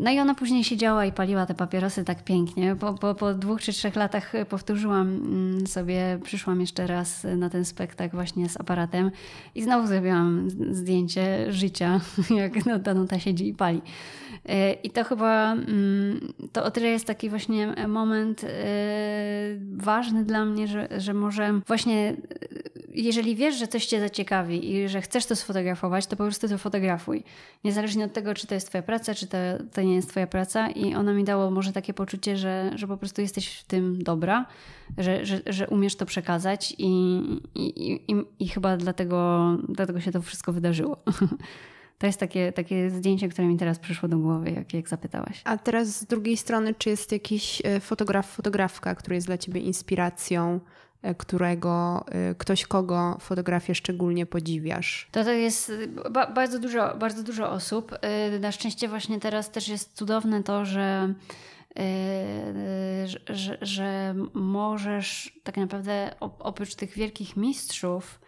No i ona później siedziała i paliła te papierosy tak pięknie. Po, po, po dwóch czy trzech latach y, powtórzyłam mm, sobie, przyszłam jeszcze raz na ten spektakl właśnie z aparatem i znowu zrobiłam zdjęcie życia, jak no, ta nuta siedzi i pali. Y, I to chyba, mm, to o tyle jest taki właśnie moment y, ważny dla mnie, że, że może właśnie jeżeli wiesz, że coś cię zaciekawi i że chcesz to sfotografować, to po prostu to fotografuj. Niezależnie od tego, czy to jest twoja praca, czy to, to nie jest twoja praca. I ona mi dało może takie poczucie, że, że po prostu jesteś w tym dobra, że, że, że umiesz to przekazać i, i, i, i chyba dlatego, dlatego się to wszystko wydarzyło. To jest takie, takie zdjęcie, które mi teraz przyszło do głowy, jak, jak zapytałaś. A teraz z drugiej strony, czy jest jakiś e, fotograf, fotografka, który jest dla ciebie inspiracją? E, którego, e, ktoś, kogo fotografię szczególnie podziwiasz? To, tak jest y, ba bardzo, dużo, bardzo dużo osób. Y, na szczęście właśnie teraz też jest cudowne to, że, y, że, że możesz tak naprawdę oprócz tych wielkich mistrzów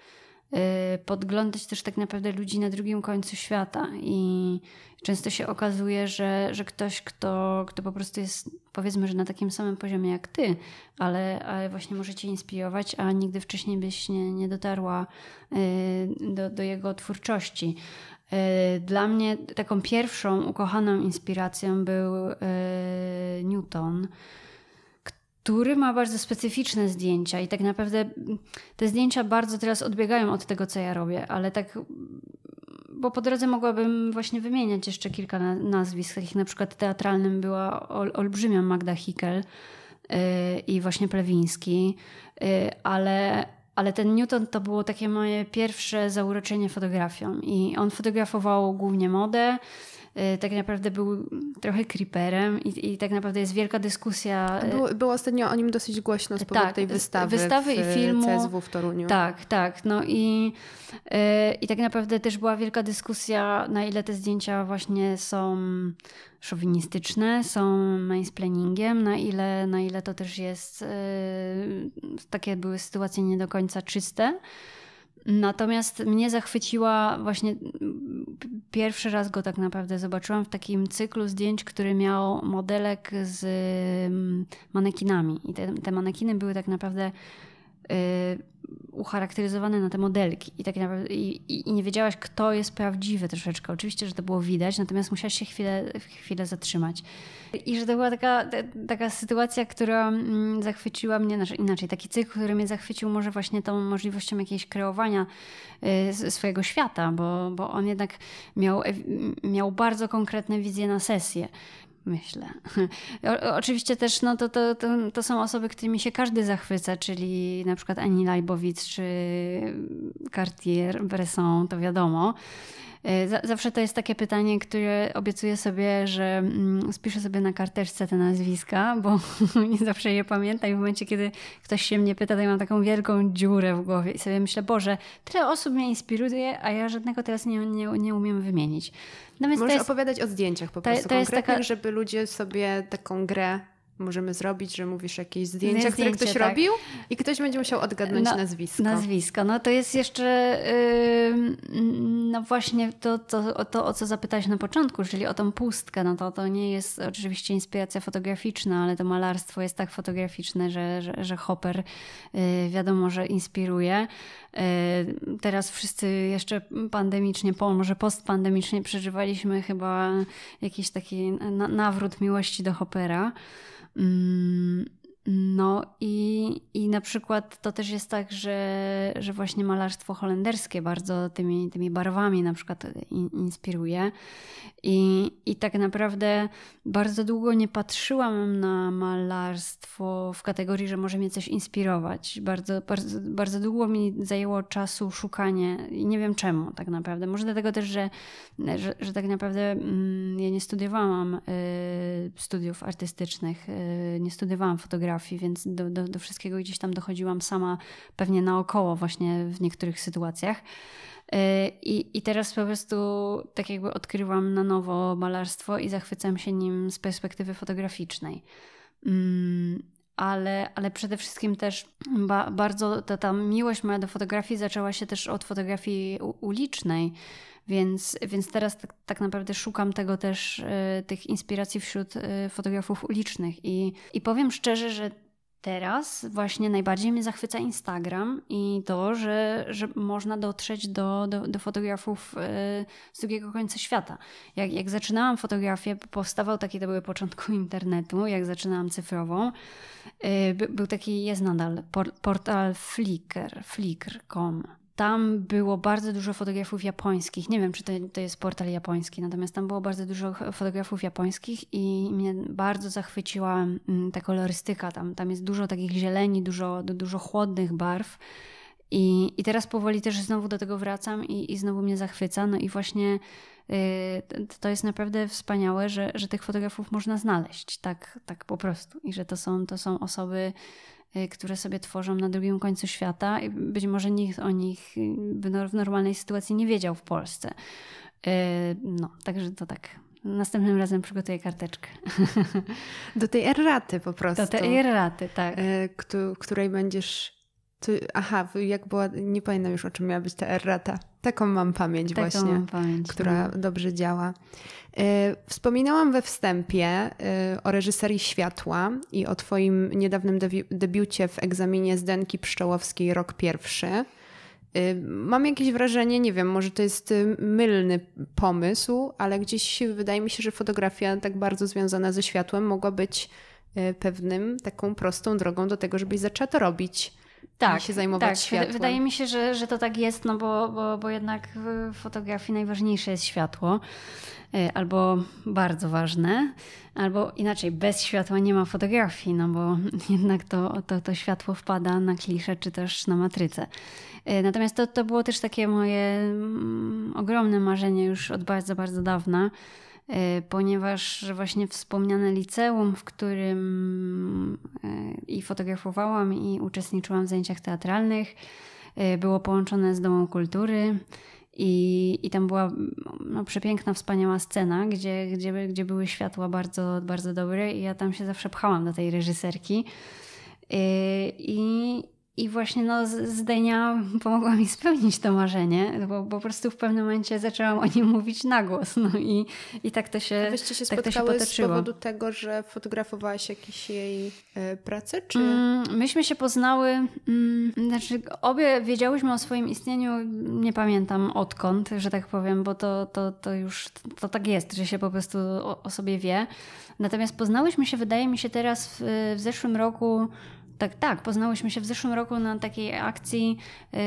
Y, podglądać też tak naprawdę ludzi na drugim końcu świata. I często się okazuje, że, że ktoś, kto, kto po prostu jest, powiedzmy, że na takim samym poziomie jak ty, ale, ale właśnie może cię inspirować, a nigdy wcześniej byś nie, nie dotarła y, do, do jego twórczości. Y, dla mnie taką pierwszą ukochaną inspiracją był Newton który ma bardzo specyficzne zdjęcia i tak naprawdę te zdjęcia bardzo teraz odbiegają od tego, co ja robię, ale tak, bo po drodze mogłabym właśnie wymieniać jeszcze kilka nazwisk, takich na przykład teatralnym była ol, olbrzymia Magda Hickel yy, i właśnie Plewiński, yy, ale, ale ten Newton to było takie moje pierwsze zauroczenie fotografią i on fotografował głównie modę, Y, tak naprawdę był trochę creeperem i, i tak naprawdę jest wielka dyskusja. Y, było, było ostatnio o nim dosyć głośno z tak, powodu tak, tej wystawy, wystawy w, i y, filmu. CSW w Toruniu. Tak, tak. No i, i tak naprawdę też była wielka dyskusja, na ile te zdjęcia właśnie są szowinistyczne, są mansplainingiem, na ile, na ile to też jest, takie były sytuacje nie do końca czyste. Natomiast mnie zachwyciła właśnie mm, pierwszy raz go tak naprawdę zobaczyłam w takim cyklu zdjęć, który miał modelek z mm, manekinami. I te, te manekiny były tak naprawdę Y, ucharakteryzowane na te modelki i, tak naprawdę, i, i, nie wiedziałaś, kto jest prawdziwy troszeczkę. Oczywiście, że to było widać, natomiast musiałaś się chwilę, chwilę zatrzymać. I że to była taka, taka sytuacja, która mm, zachwyciła mnie, znaczy inaczej, taki cykl, który mnie zachwycił może właśnie tą możliwością jakiegoś kreowania y, swojego świata, bo, bo on jednak miał, miał bardzo konkretne wizje na sesję. Myślę. O, oczywiście też no, to, to, to, to, są osoby, którymi się każdy zachwyca, czyli na przykład Ani Lajbowicz czy Cartier, Bresson, to wiadomo. E, zawsze to jest takie pytanie, które obiecuję sobie, że mm, spiszę sobie na karteczce te nazwiska, bo nie zawsze je pamiętam i w momencie, kiedy ktoś się mnie pyta, to ja mam taką wielką dziurę w głowie i sobie myślę, Boże, tyle osób mnie inspiruje, a ja żadnego teraz nie, nie, nie umiem wymienić. No Możesz jest, opowiadać o zdjęciach po prostu to, to taka... żeby ludzie sobie taką grę możemy zrobić, że mówisz jakieś no zdjęcia, zdjęcie, które ktoś tak. robił i ktoś będzie musiał odgadnąć no, nazwisko. Nazwisko. No to jest jeszcze yy, no właśnie to, to, to, o co zapytałeś na początku, czyli o tą pustkę. No to, to nie jest oczywiście inspiracja fotograficzna, ale to malarstwo jest tak fotograficzne, że, że, że Hopper yy, wiadomo, że inspiruje. E, teraz wszyscy jeszcze pandemicznie, może postpandemicznie przeżywaliśmy chyba jakiś taki nawrót miłości do Hopera. Mm, no i, i na przykład to też jest tak, że, że właśnie malarstwo holenderskie bardzo tymi, tymi barwami na przykład in, inspiruje. I, I tak naprawdę bardzo długo nie patrzyłam na malarstwo w kategorii, że może mnie coś inspirować. Bardzo, bardzo, bardzo długo mi zajęło czasu szukanie i nie wiem czemu tak naprawdę. Może dlatego też, że, że, że tak naprawdę mm, ja nie studiowałam y, studiów artystycznych, y, nie studiowałam fotografii fotografii, więc do, do, do wszystkiego gdzieś tam dochodziłam sama pewnie naokoło właśnie w niektórych sytuacjach. Y, I, I teraz po prostu tak jakby odkrywam na nowo malarstwo i zachwycam się nim z perspektywy fotograficznej. Mm, ale, ale przede wszystkim też ba, bardzo ta, ta miłość moja do fotografii zaczęła się też od fotografii u, ulicznej, więc, więc teraz tak, tak naprawdę szukam tego też, e, tych inspiracji wśród e, fotografów ulicznych. I, I powiem szczerze, że teraz właśnie najbardziej mnie zachwyca Instagram i to, że, że można dotrzeć do, do, do fotografów e, z drugiego końca świata. Jak, jak zaczynałam fotografię, powstawał taki, to były początku internetu, jak zaczynałam cyfrową, by, był taki, jest nadal, por, portal Flickr, flickr.com tam było bardzo dużo fotografów japońskich. Nie wiem, czy to, to, jest portal japoński, natomiast tam było bardzo dużo fotografów japońskich i mnie bardzo zachwyciła mm, ta kolorystyka. Tam, tam jest dużo takich zieleni, dużo, dużo chłodnych barw. I, I teraz powoli też znowu do tego wracam i, i znowu mnie zachwyca. No i właśnie yy, to jest naprawdę wspaniałe, że, że tych fotografów można znaleźć tak, tak po prostu. I że to są, to są osoby Y, które sobie tworzą na drugim końcu świata i być może nikt o nich w normalnej sytuacji nie wiedział w Polsce. Y, no, także to tak. Następnym razem przygotuję karteczkę. Do tej erraty po prostu. Do tej erraty, tak. Y, Któ której będziesz aha, jak była, nie pamiętam już o czym miała być ta errata. Taką mam pamięć Taką właśnie, mam pamięć, która tak. dobrze działa. E, wspominałam we wstępie e, o reżyserii światła i o Twoim niedawnym debiucie w egzaminie z Denki Pszczołowskiej rok pierwszy. E, mam jakieś wrażenie, nie wiem, może to jest mylny pomysł, ale gdzieś wydaje mi się, że fotografia tak bardzo związana ze światłem mogła być pewnym taką prostą drogą do tego, żebyś zaczęła to robić tak, się zajmować tak. światłem. Wydaje mi się, że, że to tak jest, no bo, bo, bo jednak w fotografii najważniejsze jest światło, y, albo bardzo ważne, albo inaczej, bez światła nie ma fotografii, no bo jednak to, to, to światło wpada na kliszę czy też na matrycę. Y, natomiast to, to było też takie moje mm, ogromne marzenie już od bardzo, bardzo dawna E, ponieważ właśnie wspomniane liceum, w którym e, i fotografowałam, i uczestniczyłam w zajęciach teatralnych, e, było połączone z Domem Kultury. I, I tam była no, przepiękna, wspaniała scena, gdzie, gdzie, gdzie były światła bardzo, bardzo dobre, i ja tam się zawsze pchałam do tej reżyserki. I, i właśnie no, Zdenia pomogła mi spełnić to marzenie, bo, bo po prostu w pewnym momencie zaczęłam o nim mówić na głos. No i, i tak to się A Wyście się tak spotkały to się potoczyło. z powodu tego, że fotografowałaś jakieś jej e, prace? Czy... Mm, myśmy się poznały, mm, znaczy obie wiedziałyśmy o swoim istnieniu, nie pamiętam odkąd, że tak powiem, bo to, to, to już to tak jest, że się po prostu o, o sobie wie. Natomiast poznałyśmy się, wydaje mi się, teraz w, w zeszłym roku tak, tak. Poznałyśmy się w zeszłym roku na takiej akcji y,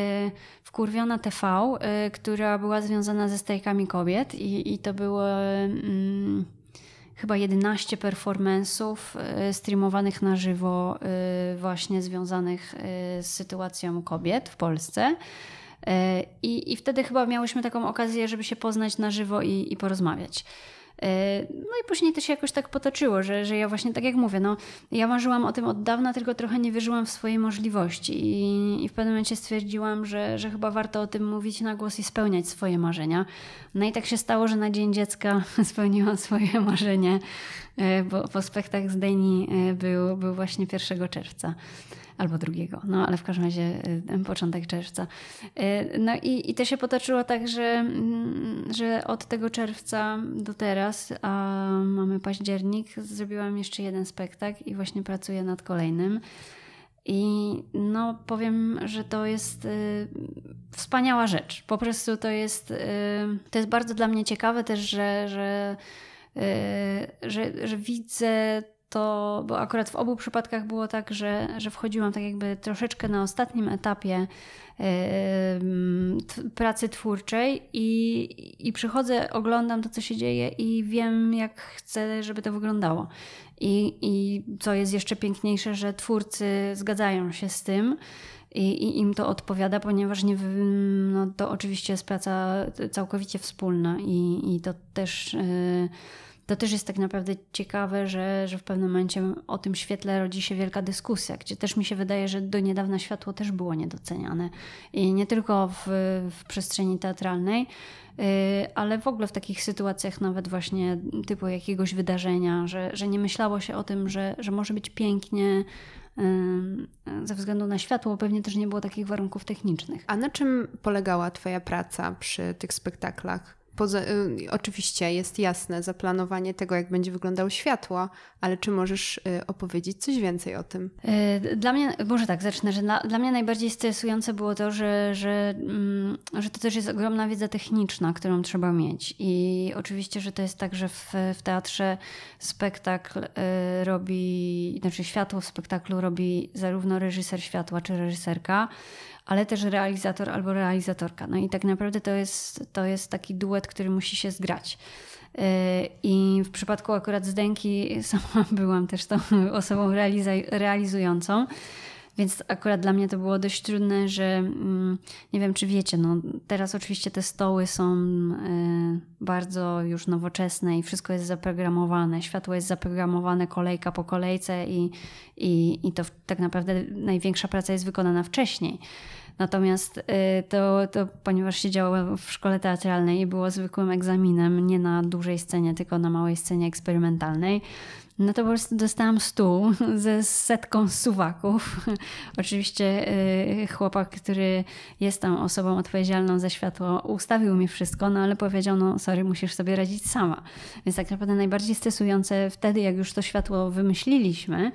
Wkurwiona TV, y, która była związana ze strajkami kobiet i, i to było mm, y, chyba 11 performance'ów streamowanych na żywo y, właśnie związanych y, z sytuacją kobiet w Polsce. Y, I, I wtedy chyba miałyśmy taką okazję, żeby się poznać na żywo i, i porozmawiać. E, no i później to się jakoś tak potoczyło, że, że ja właśnie tak jak mówię, no ja marzyłam o tym od dawna, tylko trochę nie wierzyłam w swoje możliwości i, i w pewnym momencie stwierdziłam, że, że chyba warto o tym mówić na głos i spełniać swoje marzenia. No i tak się stało, że na Dzień Dziecka spełniłam swoje marzenie E, bo, bo spektakl z Deni e, był, był właśnie 1 czerwca albo drugiego, no ale w każdym razie e, początek czerwca. No i, i to się potoczyło tak, że, mm, że od tego czerwca do teraz, a mamy październik, zrobiłam jeszcze jeden spektakl i właśnie pracuję nad kolejnym. I no powiem, że to jest y, wspaniała rzecz. Po prostu to jest, y, to jest bardzo dla mnie ciekawe też, że, że Y, że, że widzę to, bo akurat w obu przypadkach było tak, że, że wchodziłam tak jakby troszeczkę na ostatnim etapie y, pracy twórczej i, i przychodzę, oglądam to, co się dzieje i wiem, jak chcę, żeby to wyglądało. I, I co jest jeszcze piękniejsze, że twórcy zgadzają się z tym i, i im to odpowiada, ponieważ nie, no, to oczywiście jest praca całkowicie wspólna i, i to też. Y, to też jest tak naprawdę ciekawe, że, że w pewnym momencie o tym świetle rodzi się wielka dyskusja, gdzie też mi się wydaje, że do niedawna światło też było niedoceniane. I nie tylko w, w przestrzeni teatralnej, yy, ale w ogóle w takich sytuacjach, nawet właśnie typu jakiegoś wydarzenia, że, że nie myślało się o tym, że, że może być pięknie, ze względu na światło, pewnie też nie było takich warunków technicznych. A na czym polegała Twoja praca przy tych spektaklach? Poza, y, oczywiście jest jasne zaplanowanie tego, jak będzie wyglądało światło, ale czy możesz y, opowiedzieć coś więcej o tym? Y, dla mnie, może tak, zacznę, że dla, dla mnie najbardziej stresujące było to, że, że, mm, że to też jest ogromna wiedza techniczna, którą trzeba mieć. I oczywiście, że to jest tak, że w, w teatrze spektakl robi, znaczy światło w spektaklu robi zarówno reżyser światła, czy reżyserka, ale też realizator albo realizatorka. No i tak naprawdę to jest, to jest taki duet, który musi się zgrać. Y, I w przypadku akurat Zdenki sama byłam też tą osobą realizującą. Więc akurat dla mnie to było dość trudne, że mm, nie wiem, czy wiecie, no teraz oczywiście te stoły są y, bardzo już nowoczesne i wszystko jest zaprogramowane, światło jest zaprogramowane, kolejka po kolejce i, i, i to tak naprawdę największa praca jest wykonana wcześniej. Natomiast y, to, to, ponieważ siedziałam w szkole teatralnej i było zwykłym egzaminem, nie na dużej scenie, tylko na małej scenie eksperymentalnej, no to po prostu dostałam stół ze setką suwaków. Oczywiście y, chłopak, który jest tam osobą odpowiedzialną za światło, ustawił mi wszystko, no ale powiedział, no sorry, musisz sobie radzić sama. Więc tak naprawdę najbardziej stresujące wtedy, jak już to światło wymyśliliśmy,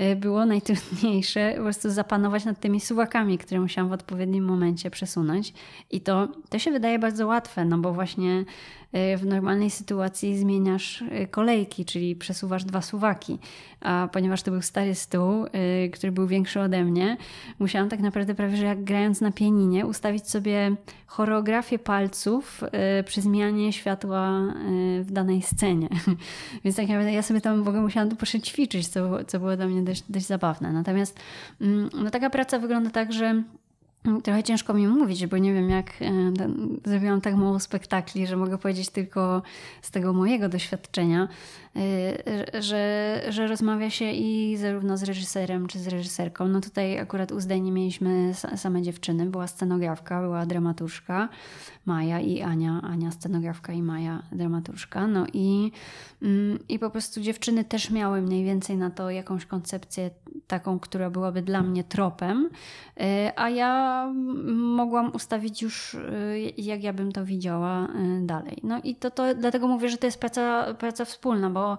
y, było najtrudniejsze po prostu zapanować nad tymi suwakami, które musiałam w odpowiednim momencie przesunąć. I to, to się wydaje bardzo łatwe, no bo właśnie Y, w normalnej sytuacji zmieniasz y, kolejki, czyli przesuwasz dwa suwaki. A ponieważ to był stary stół, y, który był większy ode mnie, musiałam tak naprawdę prawie, że jak grając na pianinie, ustawić sobie choreografię palców przy zmianie światła w danej scenie. Więc tak naprawdę ja sobie tam w ogóle musiałam to poprzećwiczyć, co, co było dla mnie dość, dość zabawne. Natomiast mm, no, taka praca wygląda tak, że Trochę ciężko mi mówić, bo nie wiem, jak e, zrobiłam tak mało spektakli, że mogę powiedzieć tylko z tego mojego doświadczenia, e, że, że rozmawia się i zarówno z reżyserem, czy z reżyserką. No tutaj akurat u Zdeni mieliśmy same dziewczyny. Była scenografka, była dramaturzka Maja i Ania. Ania scenografka i Maja dramaturzka. No i, mm, i po prostu dziewczyny też miały mniej więcej na to jakąś koncepcję taką, która byłaby dla mnie tropem, e, a ja mogłam ustawić już, y, jak ja bym to widziała y, dalej. No i to, to dlatego mówię, że to jest praca, praca wspólna, bo,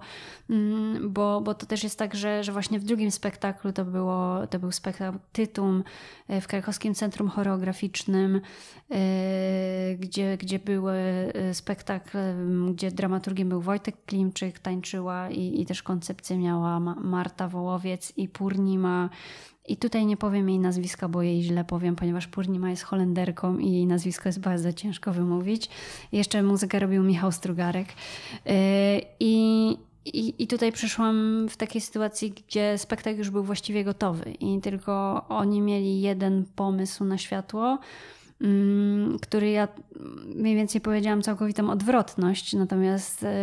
mm, bo, bo to też jest tak, że, że właśnie w drugim spektaklu to, było, to był spektakl Tytum y, w Krakowskim Centrum Choreograficznym, gdzie, gdzie był spektakle, gdzie dramaturgiem był Wojtek Klimczyk, tańczyła i, i też koncepcję miała Marta Wołowiec i Purnima i tutaj nie powiem jej nazwiska, bo jej źle powiem, ponieważ Purnima jest Holenderką i jej nazwisko jest bardzo ciężko wymówić. Jeszcze muzykę robił Michał Strugarek. Y, I i, I, tutaj przyszłam w takiej sytuacji, gdzie spektakl już był właściwie gotowy i tylko oni mieli jeden pomysł na światło, Mm, który ja mniej więcej powiedziałam całkowitą odwrotność, natomiast e,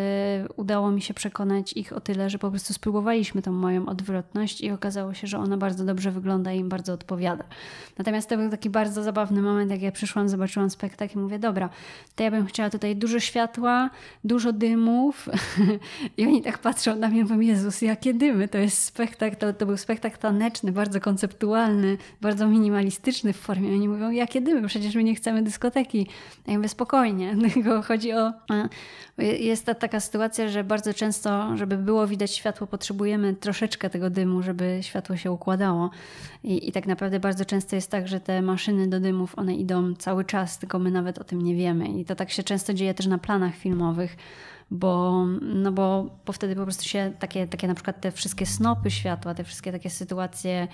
udało mi się przekonać ich o tyle, że po prostu spróbowaliśmy tą moją odwrotność i okazało się, że ona bardzo dobrze wygląda i im bardzo odpowiada. Natomiast to był taki bardzo zabawny moment, jak ja przyszłam, zobaczyłam spektakl i mówię, dobra, to ja bym chciała tutaj dużo światła, dużo dymów i oni tak patrzą na mnie mówią, Jezus, jakie dymy, to jest spektakl, to, to był spektakl taneczny, bardzo konceptualny, bardzo minimalistyczny w formie. Oni mówią, jakie dymy, przecież przecież my nie chcemy dyskoteki. Ja mówię, spokojnie, tylko chodzi o... Jest ta taka sytuacja, że bardzo często, żeby było widać światło, potrzebujemy troszeczkę tego dymu, żeby światło się układało. I, i tak naprawdę bardzo często jest tak, że te maszyny do dymów, one idą cały czas, tylko my nawet o tym nie wiemy. I to tak się często dzieje też na planach filmowych, bo, no bo, bo wtedy po prostu się takie, takie na przykład te wszystkie snopy światła, te wszystkie takie sytuacje,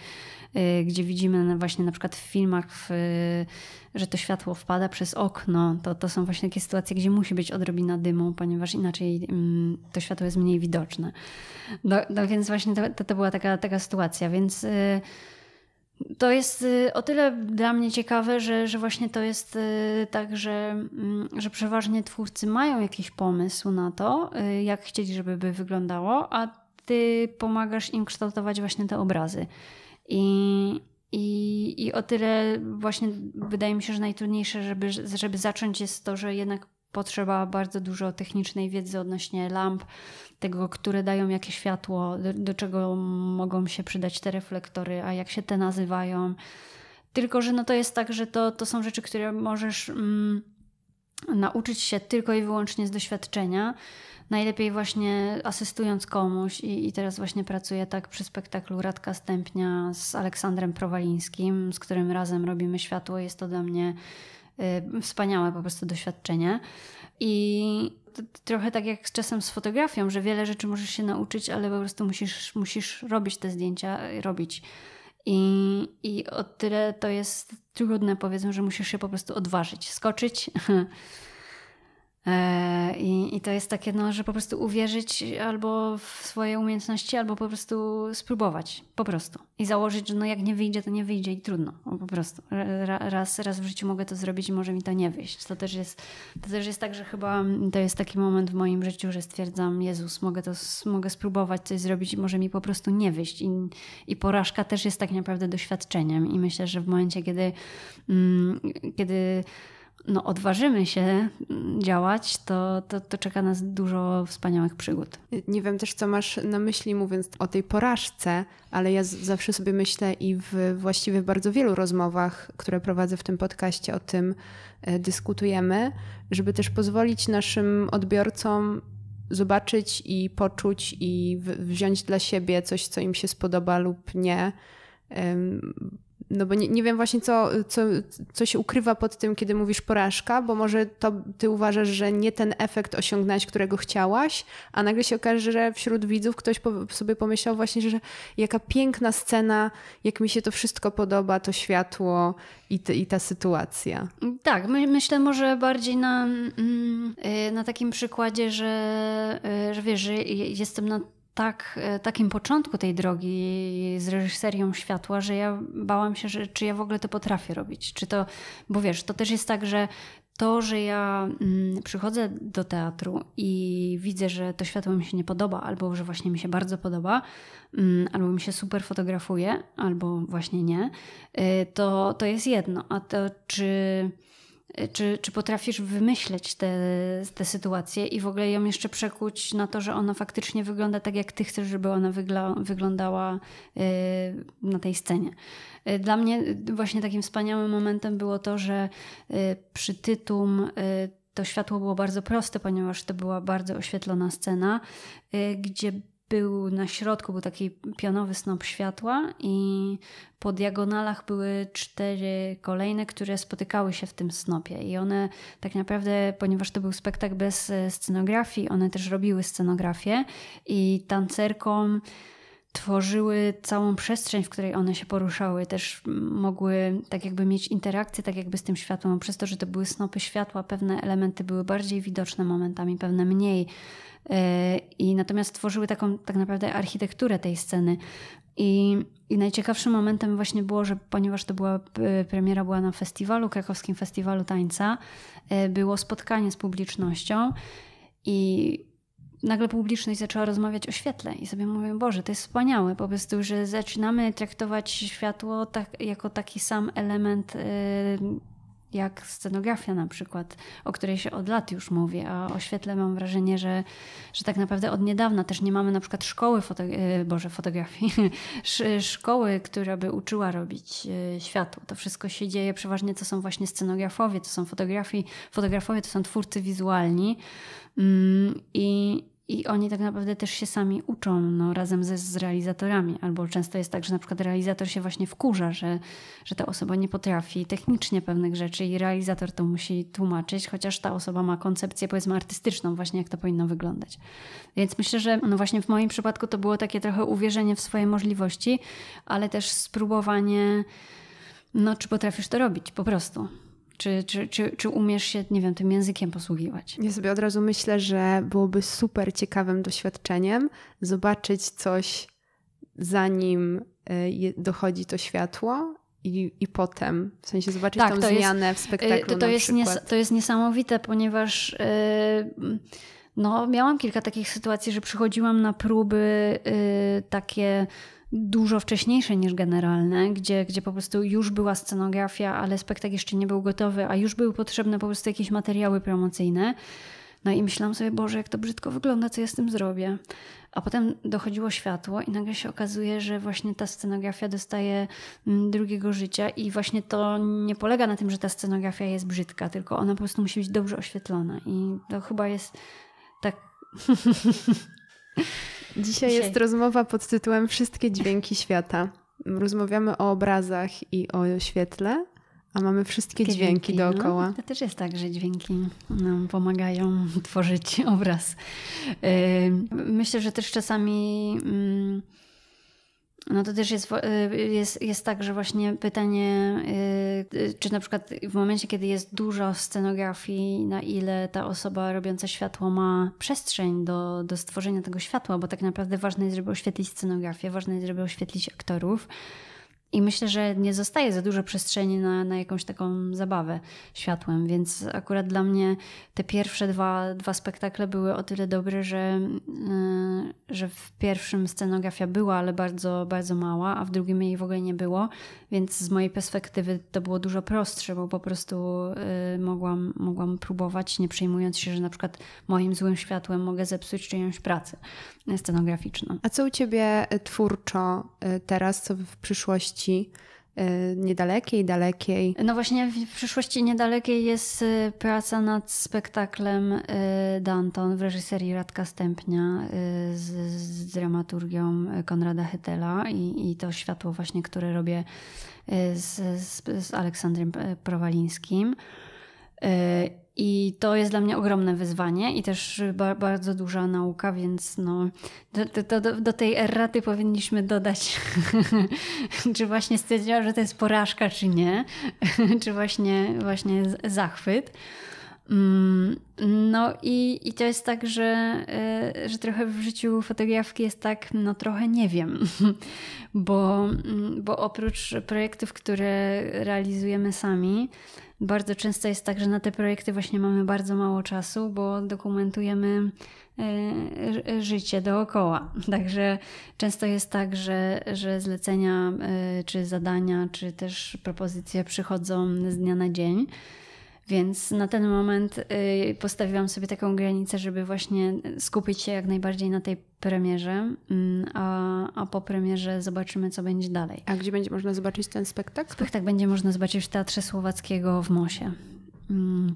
y, gdzie widzimy właśnie na przykład w filmach, w, że to światło wpada przez okno, to, to są właśnie takie sytuacje, gdzie musi być odrobina dymu, ponieważ inaczej mm, to światło jest mniej widoczne. No, no więc właśnie to, to, to, była taka, taka sytuacja, więc... Y, to jest y, o tyle dla mnie ciekawe, że, że właśnie to jest y, tak, że, mm, że przeważnie twórcy mają jakiś pomysł na to, y, jak chcieli, żeby by wyglądało, a ty pomagasz im kształtować właśnie te obrazy. I, i, I o tyle właśnie wydaje mi się, że najtrudniejsze, żeby, żeby zacząć jest to, że jednak potrzeba bardzo dużo technicznej wiedzy odnośnie lamp, tego, które dają jakie światło, do, do czego mogą się przydać te reflektory, a jak się te nazywają. Tylko, że no to jest tak, że to, to są rzeczy, które możesz mm, nauczyć się tylko i wyłącznie z doświadczenia. Najlepiej właśnie asystując komuś i, i teraz właśnie pracuję tak przy spektaklu Radka Stępnia z Aleksandrem Prowalińskim, z którym razem robimy światło. Jest to dla mnie Y, wspaniałe po prostu doświadczenie. I trochę tak jak z czasem z fotografią, że wiele rzeczy możesz się nauczyć, ale po prostu musisz, musisz robić te zdjęcia, y, robić. I, I o tyle to jest trudne, powiedzmy, że musisz się po prostu odważyć, skoczyć E, I, I, to jest takie, no, że po prostu uwierzyć albo w swoje umiejętności, albo po prostu spróbować. Po prostu. I założyć, że no, jak nie wyjdzie, to nie wyjdzie i trudno. Po prostu. Raz, raz w życiu mogę to zrobić i może mi to nie wyjść. To też, jest, to też jest tak, że chyba to jest taki moment w moim życiu, że stwierdzam, Jezus, mogę to mogę spróbować coś zrobić i może mi po prostu nie wyjść. I, I porażka też jest tak naprawdę doświadczeniem. I myślę, że w momencie, kiedy, mm, kiedy no, odważymy się działać, to, to, to czeka nas dużo wspaniałych przygód. Nie wiem też, co masz na myśli, mówiąc o tej porażce, ale ja zawsze sobie myślę i w właściwie w bardzo wielu rozmowach, które prowadzę w tym podcaście, o tym e, dyskutujemy, żeby też pozwolić naszym odbiorcom zobaczyć i poczuć i wziąć dla siebie coś, co im się spodoba lub nie no bo nie, nie wiem właśnie, co, co, co się ukrywa pod tym, kiedy mówisz porażka, bo może to ty uważasz, że nie ten efekt osiągnąłeś, którego chciałaś, a nagle się okaże, że wśród widzów ktoś po, sobie pomyślał właśnie, że jaka piękna scena, jak mi się to wszystko podoba, to światło i, te, i ta sytuacja. Tak, my, myślę może bardziej na, mm, y, na takim przykładzie, że, y, że wiesz, że jestem na tak, e, takim początku tej drogi z reżyserią światła, że ja bałam się, że, czy ja w ogóle to potrafię robić. Czy to, bo wiesz, to też jest tak, że to, że ja mm, przychodzę do teatru i widzę, że to światło mi się nie podoba, albo że właśnie mi się bardzo podoba, mm, albo mi się super fotografuje, albo właśnie nie, y, to, to jest jedno. A to czy E, czy, czy potrafisz wymyśleć tę te, te sytuację i w ogóle ją jeszcze przekuć na to, że ona faktycznie wygląda tak, jak ty chcesz, żeby ona wygla, wyglądała e, na tej scenie? E, dla mnie właśnie takim wspaniałym momentem było to, że przy Tytum to światło było bardzo proste, ponieważ to była bardzo oświetlona scena, gdzie był na środku, był taki pionowy snop światła i po diagonalach były cztery kolejne, które spotykały się w tym snopie i one tak naprawdę, ponieważ to był spektakl bez e, scenografii, one też robiły scenografię i tancerkom tworzyły całą przestrzeń, w której one się poruszały, też mogły tak jakby mieć interakcję, tak jakby z tym światłem. Przez to, że to były snopy światła, pewne elementy były bardziej widoczne momentami, pewne mniej. E, I natomiast tworzyły taką tak naprawdę architekturę tej sceny. I, I najciekawszym momentem właśnie było, że ponieważ to była e, premiera była na festiwalu, krakowskim festiwalu tańca, e, było spotkanie z publicznością i nagle publiczność zaczęła rozmawiać o świetle i sobie mówię, Boże, to jest wspaniałe po prostu, że zaczynamy traktować światło tak, jako taki sam element jak scenografia na przykład, o której się od lat już mówi, a o świetle mam wrażenie, że, że tak naprawdę od niedawna też nie mamy na przykład szkoły foto e, Boże, fotografii, szkoły, która by uczyła robić e, światło. To wszystko się dzieje, przeważnie to są właśnie scenografowie, to są fotografii, fotografowie to są twórcy wizualni mm, i i oni tak naprawdę też się sami uczą no, razem ze, z realizatorami. Albo często jest tak, że na przykład realizator się właśnie wkurza, że, że ta osoba nie potrafi technicznie pewnych rzeczy i realizator to musi tłumaczyć, chociaż ta osoba ma koncepcję powiedzmy artystyczną właśnie, jak to powinno wyglądać. Więc myślę, że no właśnie w moim przypadku to było takie trochę uwierzenie w swoje możliwości, ale też spróbowanie no czy potrafisz to robić po prostu. Czy, czy, czy, czy umiesz się, nie wiem, tym językiem posługiwać? Ja sobie od razu myślę, że byłoby super ciekawym doświadczeniem zobaczyć coś, zanim e, dochodzi to światło i, i potem, w sensie zobaczyć tak, tą zmianę jest, w e, spektaklu to, to jest nies, to jest niesamowite, ponieważ yy, no, miałam kilka takich sytuacji, że przychodziłam na próby yy, takie dużo wcześniejsze niż generalne, gdzie, gdzie po prostu już była scenografia, ale spektakl jeszcze nie był gotowy, a już były potrzebne po prostu jakieś materiały promocyjne. No i myślałam sobie, Boże, jak to brzydko wygląda, co ja z tym zrobię. A potem dochodziło światło i nagle się okazuje, że właśnie ta scenografia dostaje mm, drugiego życia i właśnie to nie polega na tym, że ta scenografia jest brzydka, tylko ona po prostu musi być dobrze oświetlona i to chyba jest tak... Dzisiaj, Dzisiaj jest rozmowa pod tytułem Wszystkie dźwięki świata. Rozmawiamy o obrazach i o świetle, a mamy wszystkie dźwięki, dźwięki, no. dookoła. No, to też jest tak, że dźwięki nam pomagają tworzyć obraz. Myślę, że też czasami mm, no to też jest, y, jest, jest tak, że właśnie pytanie, y, y, czy na przykład w momencie, kiedy jest dużo scenografii, na ile ta osoba robiąca światło ma przestrzeń do, do stworzenia tego światła, bo tak naprawdę ważne jest, żeby oświetlić scenografię, ważne jest, żeby oświetlić aktorów. I myślę, że nie zostaje za dużo przestrzeni na, na jakąś taką zabawę światłem, więc akurat dla mnie te pierwsze dwa, dwa spektakle były o tyle dobre, że, yy, że w pierwszym scenografia była, ale bardzo, bardzo mała, a w drugim jej w ogóle nie było, więc z mojej perspektywy to było dużo prostsze, bo po prostu yy, mogłam, mogłam próbować, nie przejmując się, że na przykład moim złym światłem mogę zepsuć czyjąś pracę scenograficzną. A co u ciebie e, twórczo teraz, co w przyszłości? przyszłości e, niedalekiej, dalekiej. No właśnie w przyszłości niedalekiej jest e, praca nad spektaklem e, Danton w reżyserii Radka Stępnia z, z dramaturgią Konrada Hetela i, i, to światło właśnie, które robię z, z, z Aleksandrem Prowalińskim. I to jest dla mnie ogromne wyzwanie i też ba bardzo duża nauka, więc no, do, do, do, do tej erraty powinniśmy dodać, czy właśnie stwierdziła, że to jest porażka, czy nie, czy właśnie, właśnie zachwyt. Mm, no i, i to jest tak, że, y, że trochę w życiu fotografki jest tak, no trochę nie wiem, bo, mm, bo oprócz projektów, które realizujemy sami, bardzo często jest tak, że na te projekty właśnie mamy bardzo mało czasu, bo dokumentujemy e, życie dookoła. Także często jest tak, że, że zlecenia, e, czy zadania, czy też propozycje przychodzą z dnia na dzień. Więc na ten moment y, postawiłam sobie taką granicę, żeby właśnie skupić się jak najbardziej na tej premierze, mm, a, a po premierze zobaczymy, co będzie dalej. A gdzie będzie można zobaczyć ten spektakl? Spektakl będzie można zobaczyć w Teatrze Słowackiego w Mosie. Mm.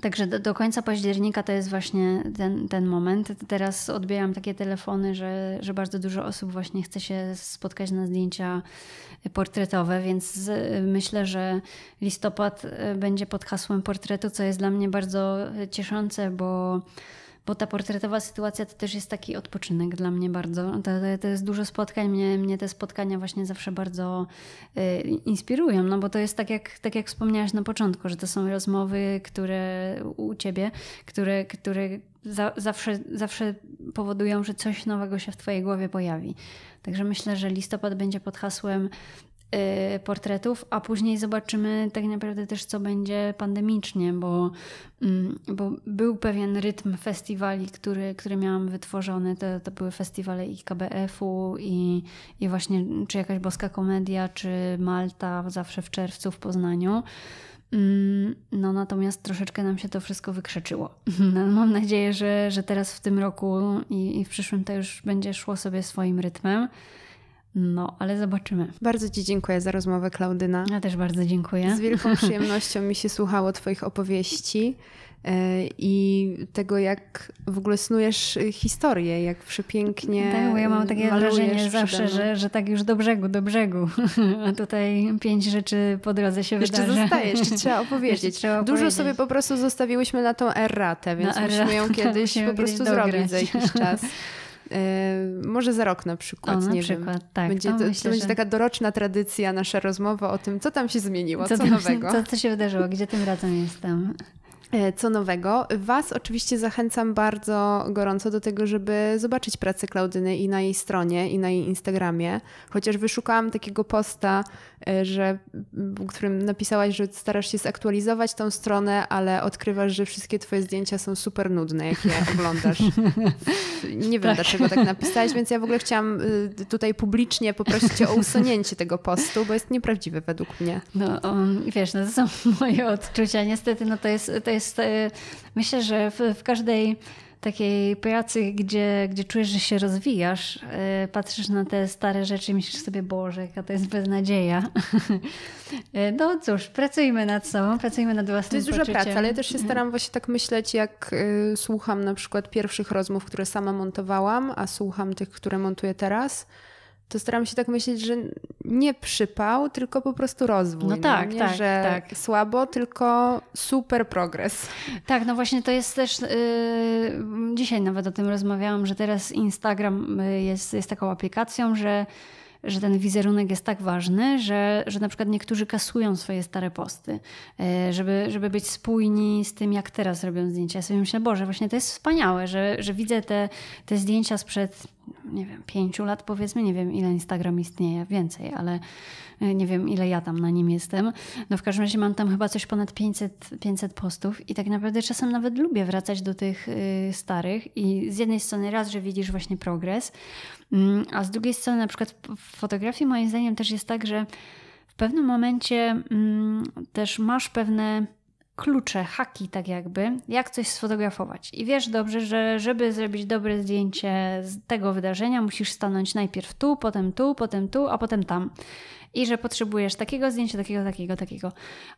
Także do, do, końca października to jest właśnie ten, ten moment. Teraz odbieram takie telefony, że, że bardzo dużo osób właśnie chce się spotkać na zdjęcia portretowe, więc y, myślę, że listopad y, będzie pod hasłem portretu, co jest dla mnie bardzo y, cieszące, bo bo ta portretowa sytuacja to też jest taki odpoczynek dla mnie bardzo. To, to jest dużo spotkań, mnie, mnie te spotkania właśnie zawsze bardzo y, inspirują, no bo to jest tak jak, tak jak wspomniałaś na początku, że to są rozmowy, które u ciebie, które, które za, zawsze, zawsze powodują, że coś nowego się w twojej głowie pojawi. Także myślę, że listopad będzie pod hasłem Y, portretów, a później zobaczymy tak naprawdę też, co będzie pandemicznie, bo, mm, bo był pewien rytm festiwali, który, który miałam wytworzony. To, to były festiwale ikbf u i, i właśnie czy jakaś boska komedia, czy Malta, zawsze w czerwcu w Poznaniu. Mm, no natomiast troszeczkę nam się to wszystko wykrzeczyło. No, mam nadzieję, że, że teraz w tym roku i, i w przyszłym to już będzie szło sobie swoim rytmem. No, ale zobaczymy. Bardzo Ci dziękuję za rozmowę, Klaudyna. Ja też bardzo dziękuję. Z wielką przyjemnością mi się słuchało Twoich opowieści e, i tego, jak w ogóle snujesz historię, jak przepięknie. Tak, bo ja mam takie wrażenie zawsze, że, że tak już do brzegu, do brzegu. A tutaj pięć rzeczy po drodze się jeszcze wydarzy. Zostaje, jeszcze trzeba opowiedzieć. trzeba Dużo opowiedzieć. sobie po prostu zostawiłyśmy na tą erratę, więc na musimy ją kiedyś musimy po prostu zrobić za jakiś czas. Yy, może za rok na przykład. O, na nie przykład, wiem. tak. Będzie, to, myślę, to będzie że... taka doroczna tradycja, nasza rozmowa o tym, co tam się zmieniło, co, co tam, nowego. Co, co się wydarzyło, gdzie tym razem jestem. E, co nowego. Was oczywiście zachęcam bardzo gorąco do tego, żeby zobaczyć pracę Klaudyny i na jej stronie, i na jej Instagramie. Chociaż wyszukałam takiego posta, e, że, w którym napisałaś, że starasz się zaktualizować tą stronę, ale odkrywasz, że wszystkie twoje zdjęcia są super nudne, jak je oglądasz. Nie wiem, tak. dlaczego tak napisałaś, więc ja w ogóle chciałam e, tutaj publicznie poprosić cię o usunięcie tego postu, bo jest nieprawdziwy według mnie. No, um, wiesz, no to są moje odczucia. Niestety, no to jest, to jest jest, y, myślę, że w, w każdej takiej pracy, gdzie, gdzie czujesz, że się rozwijasz, y, patrzysz na te stare rzeczy i myślisz sobie, Boże, jaka to jest beznadzieja. Y, no cóż, pracujmy nad sobą, pracujmy nad własnym To jest poczuciem. duża praca, ale ja też się staram właśnie tak myśleć, jak słucham na przykład pierwszych rozmów, które sama montowałam, a słucham tych, które montuję teraz – to staram się tak myśleć, że nie przypał, tylko po prostu rozwój. No, no tak, no nie, tak, że tak. słabo, tylko super progres. Tak, no właśnie to jest też, yy, dzisiaj nawet o tym rozmawiałam, że teraz Instagram y, jest, jest taką aplikacją, że że ten wizerunek jest tak ważny, że, że na przykład niektórzy kasują swoje stare posty, y, żeby, żeby być spójni z tym, jak teraz robią zdjęcia. Ja sobie myślę, Boże, właśnie to jest wspaniałe, że, że widzę te, te zdjęcia sprzed nie wiem, pięciu lat powiedzmy, nie wiem ile Instagram istnieje, więcej, ale e, nie wiem ile ja tam na nim jestem. No w każdym razie mam tam chyba coś ponad 500, 500 postów i tak naprawdę czasem nawet lubię wracać do tych y, starych i z jednej strony raz, że widzisz właśnie progres, mm, a z drugiej strony na przykład w fotografii moim zdaniem też jest tak, że w pewnym momencie mm, też masz pewne klucze, haki tak jakby, jak coś sfotografować. I wiesz dobrze, że żeby zrobić dobre zdjęcie z tego wydarzenia, musisz stanąć najpierw tu, potem tu, potem tu, a potem tam i że potrzebujesz takiego zdjęcia, takiego, takiego, takiego.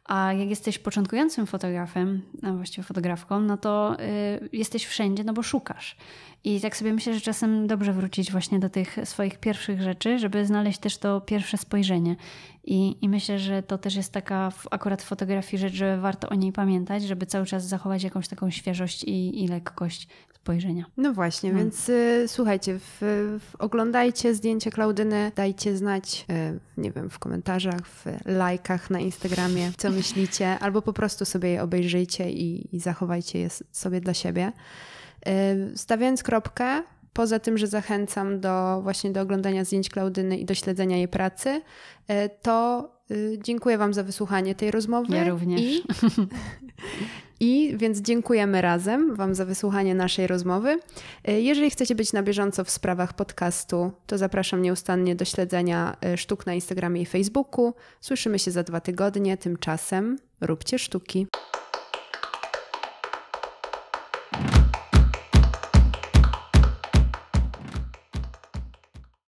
A jak jesteś początkującym fotografem, a właściwie fotografką, no to y, jesteś wszędzie, no bo szukasz. I tak sobie myślę, że czasem dobrze wrócić właśnie do tych swoich pierwszych rzeczy, żeby znaleźć też to pierwsze spojrzenie. I, I myślę, że to też jest taka w, akurat w fotografii rzecz, że warto o niej pamiętać, żeby cały czas zachować jakąś taką świeżość i, i lekkość spojrzenia. No właśnie, no. więc y, słuchajcie, w, w, oglądajcie zdjęcie Klaudyny, dajcie znać, y, nie wiem, w komentarzach, w lajkach na Instagramie, co myślicie, albo po prostu sobie je obejrzyjcie i, i zachowajcie je sobie dla siebie. Y, stawiając kropkę, poza tym, że zachęcam do właśnie do oglądania zdjęć Klaudyny i do śledzenia jej pracy, y, to y, dziękuję Wam za wysłuchanie tej rozmowy. Ja również. I, I więc dziękujemy razem Wam za wysłuchanie naszej rozmowy. E, jeżeli chcecie być na bieżąco w sprawach podcastu, to zapraszam nieustannie do śledzenia e, sztuk na Instagramie i Facebooku. Słyszymy się za dwa tygodnie. Tymczasem róbcie sztuki.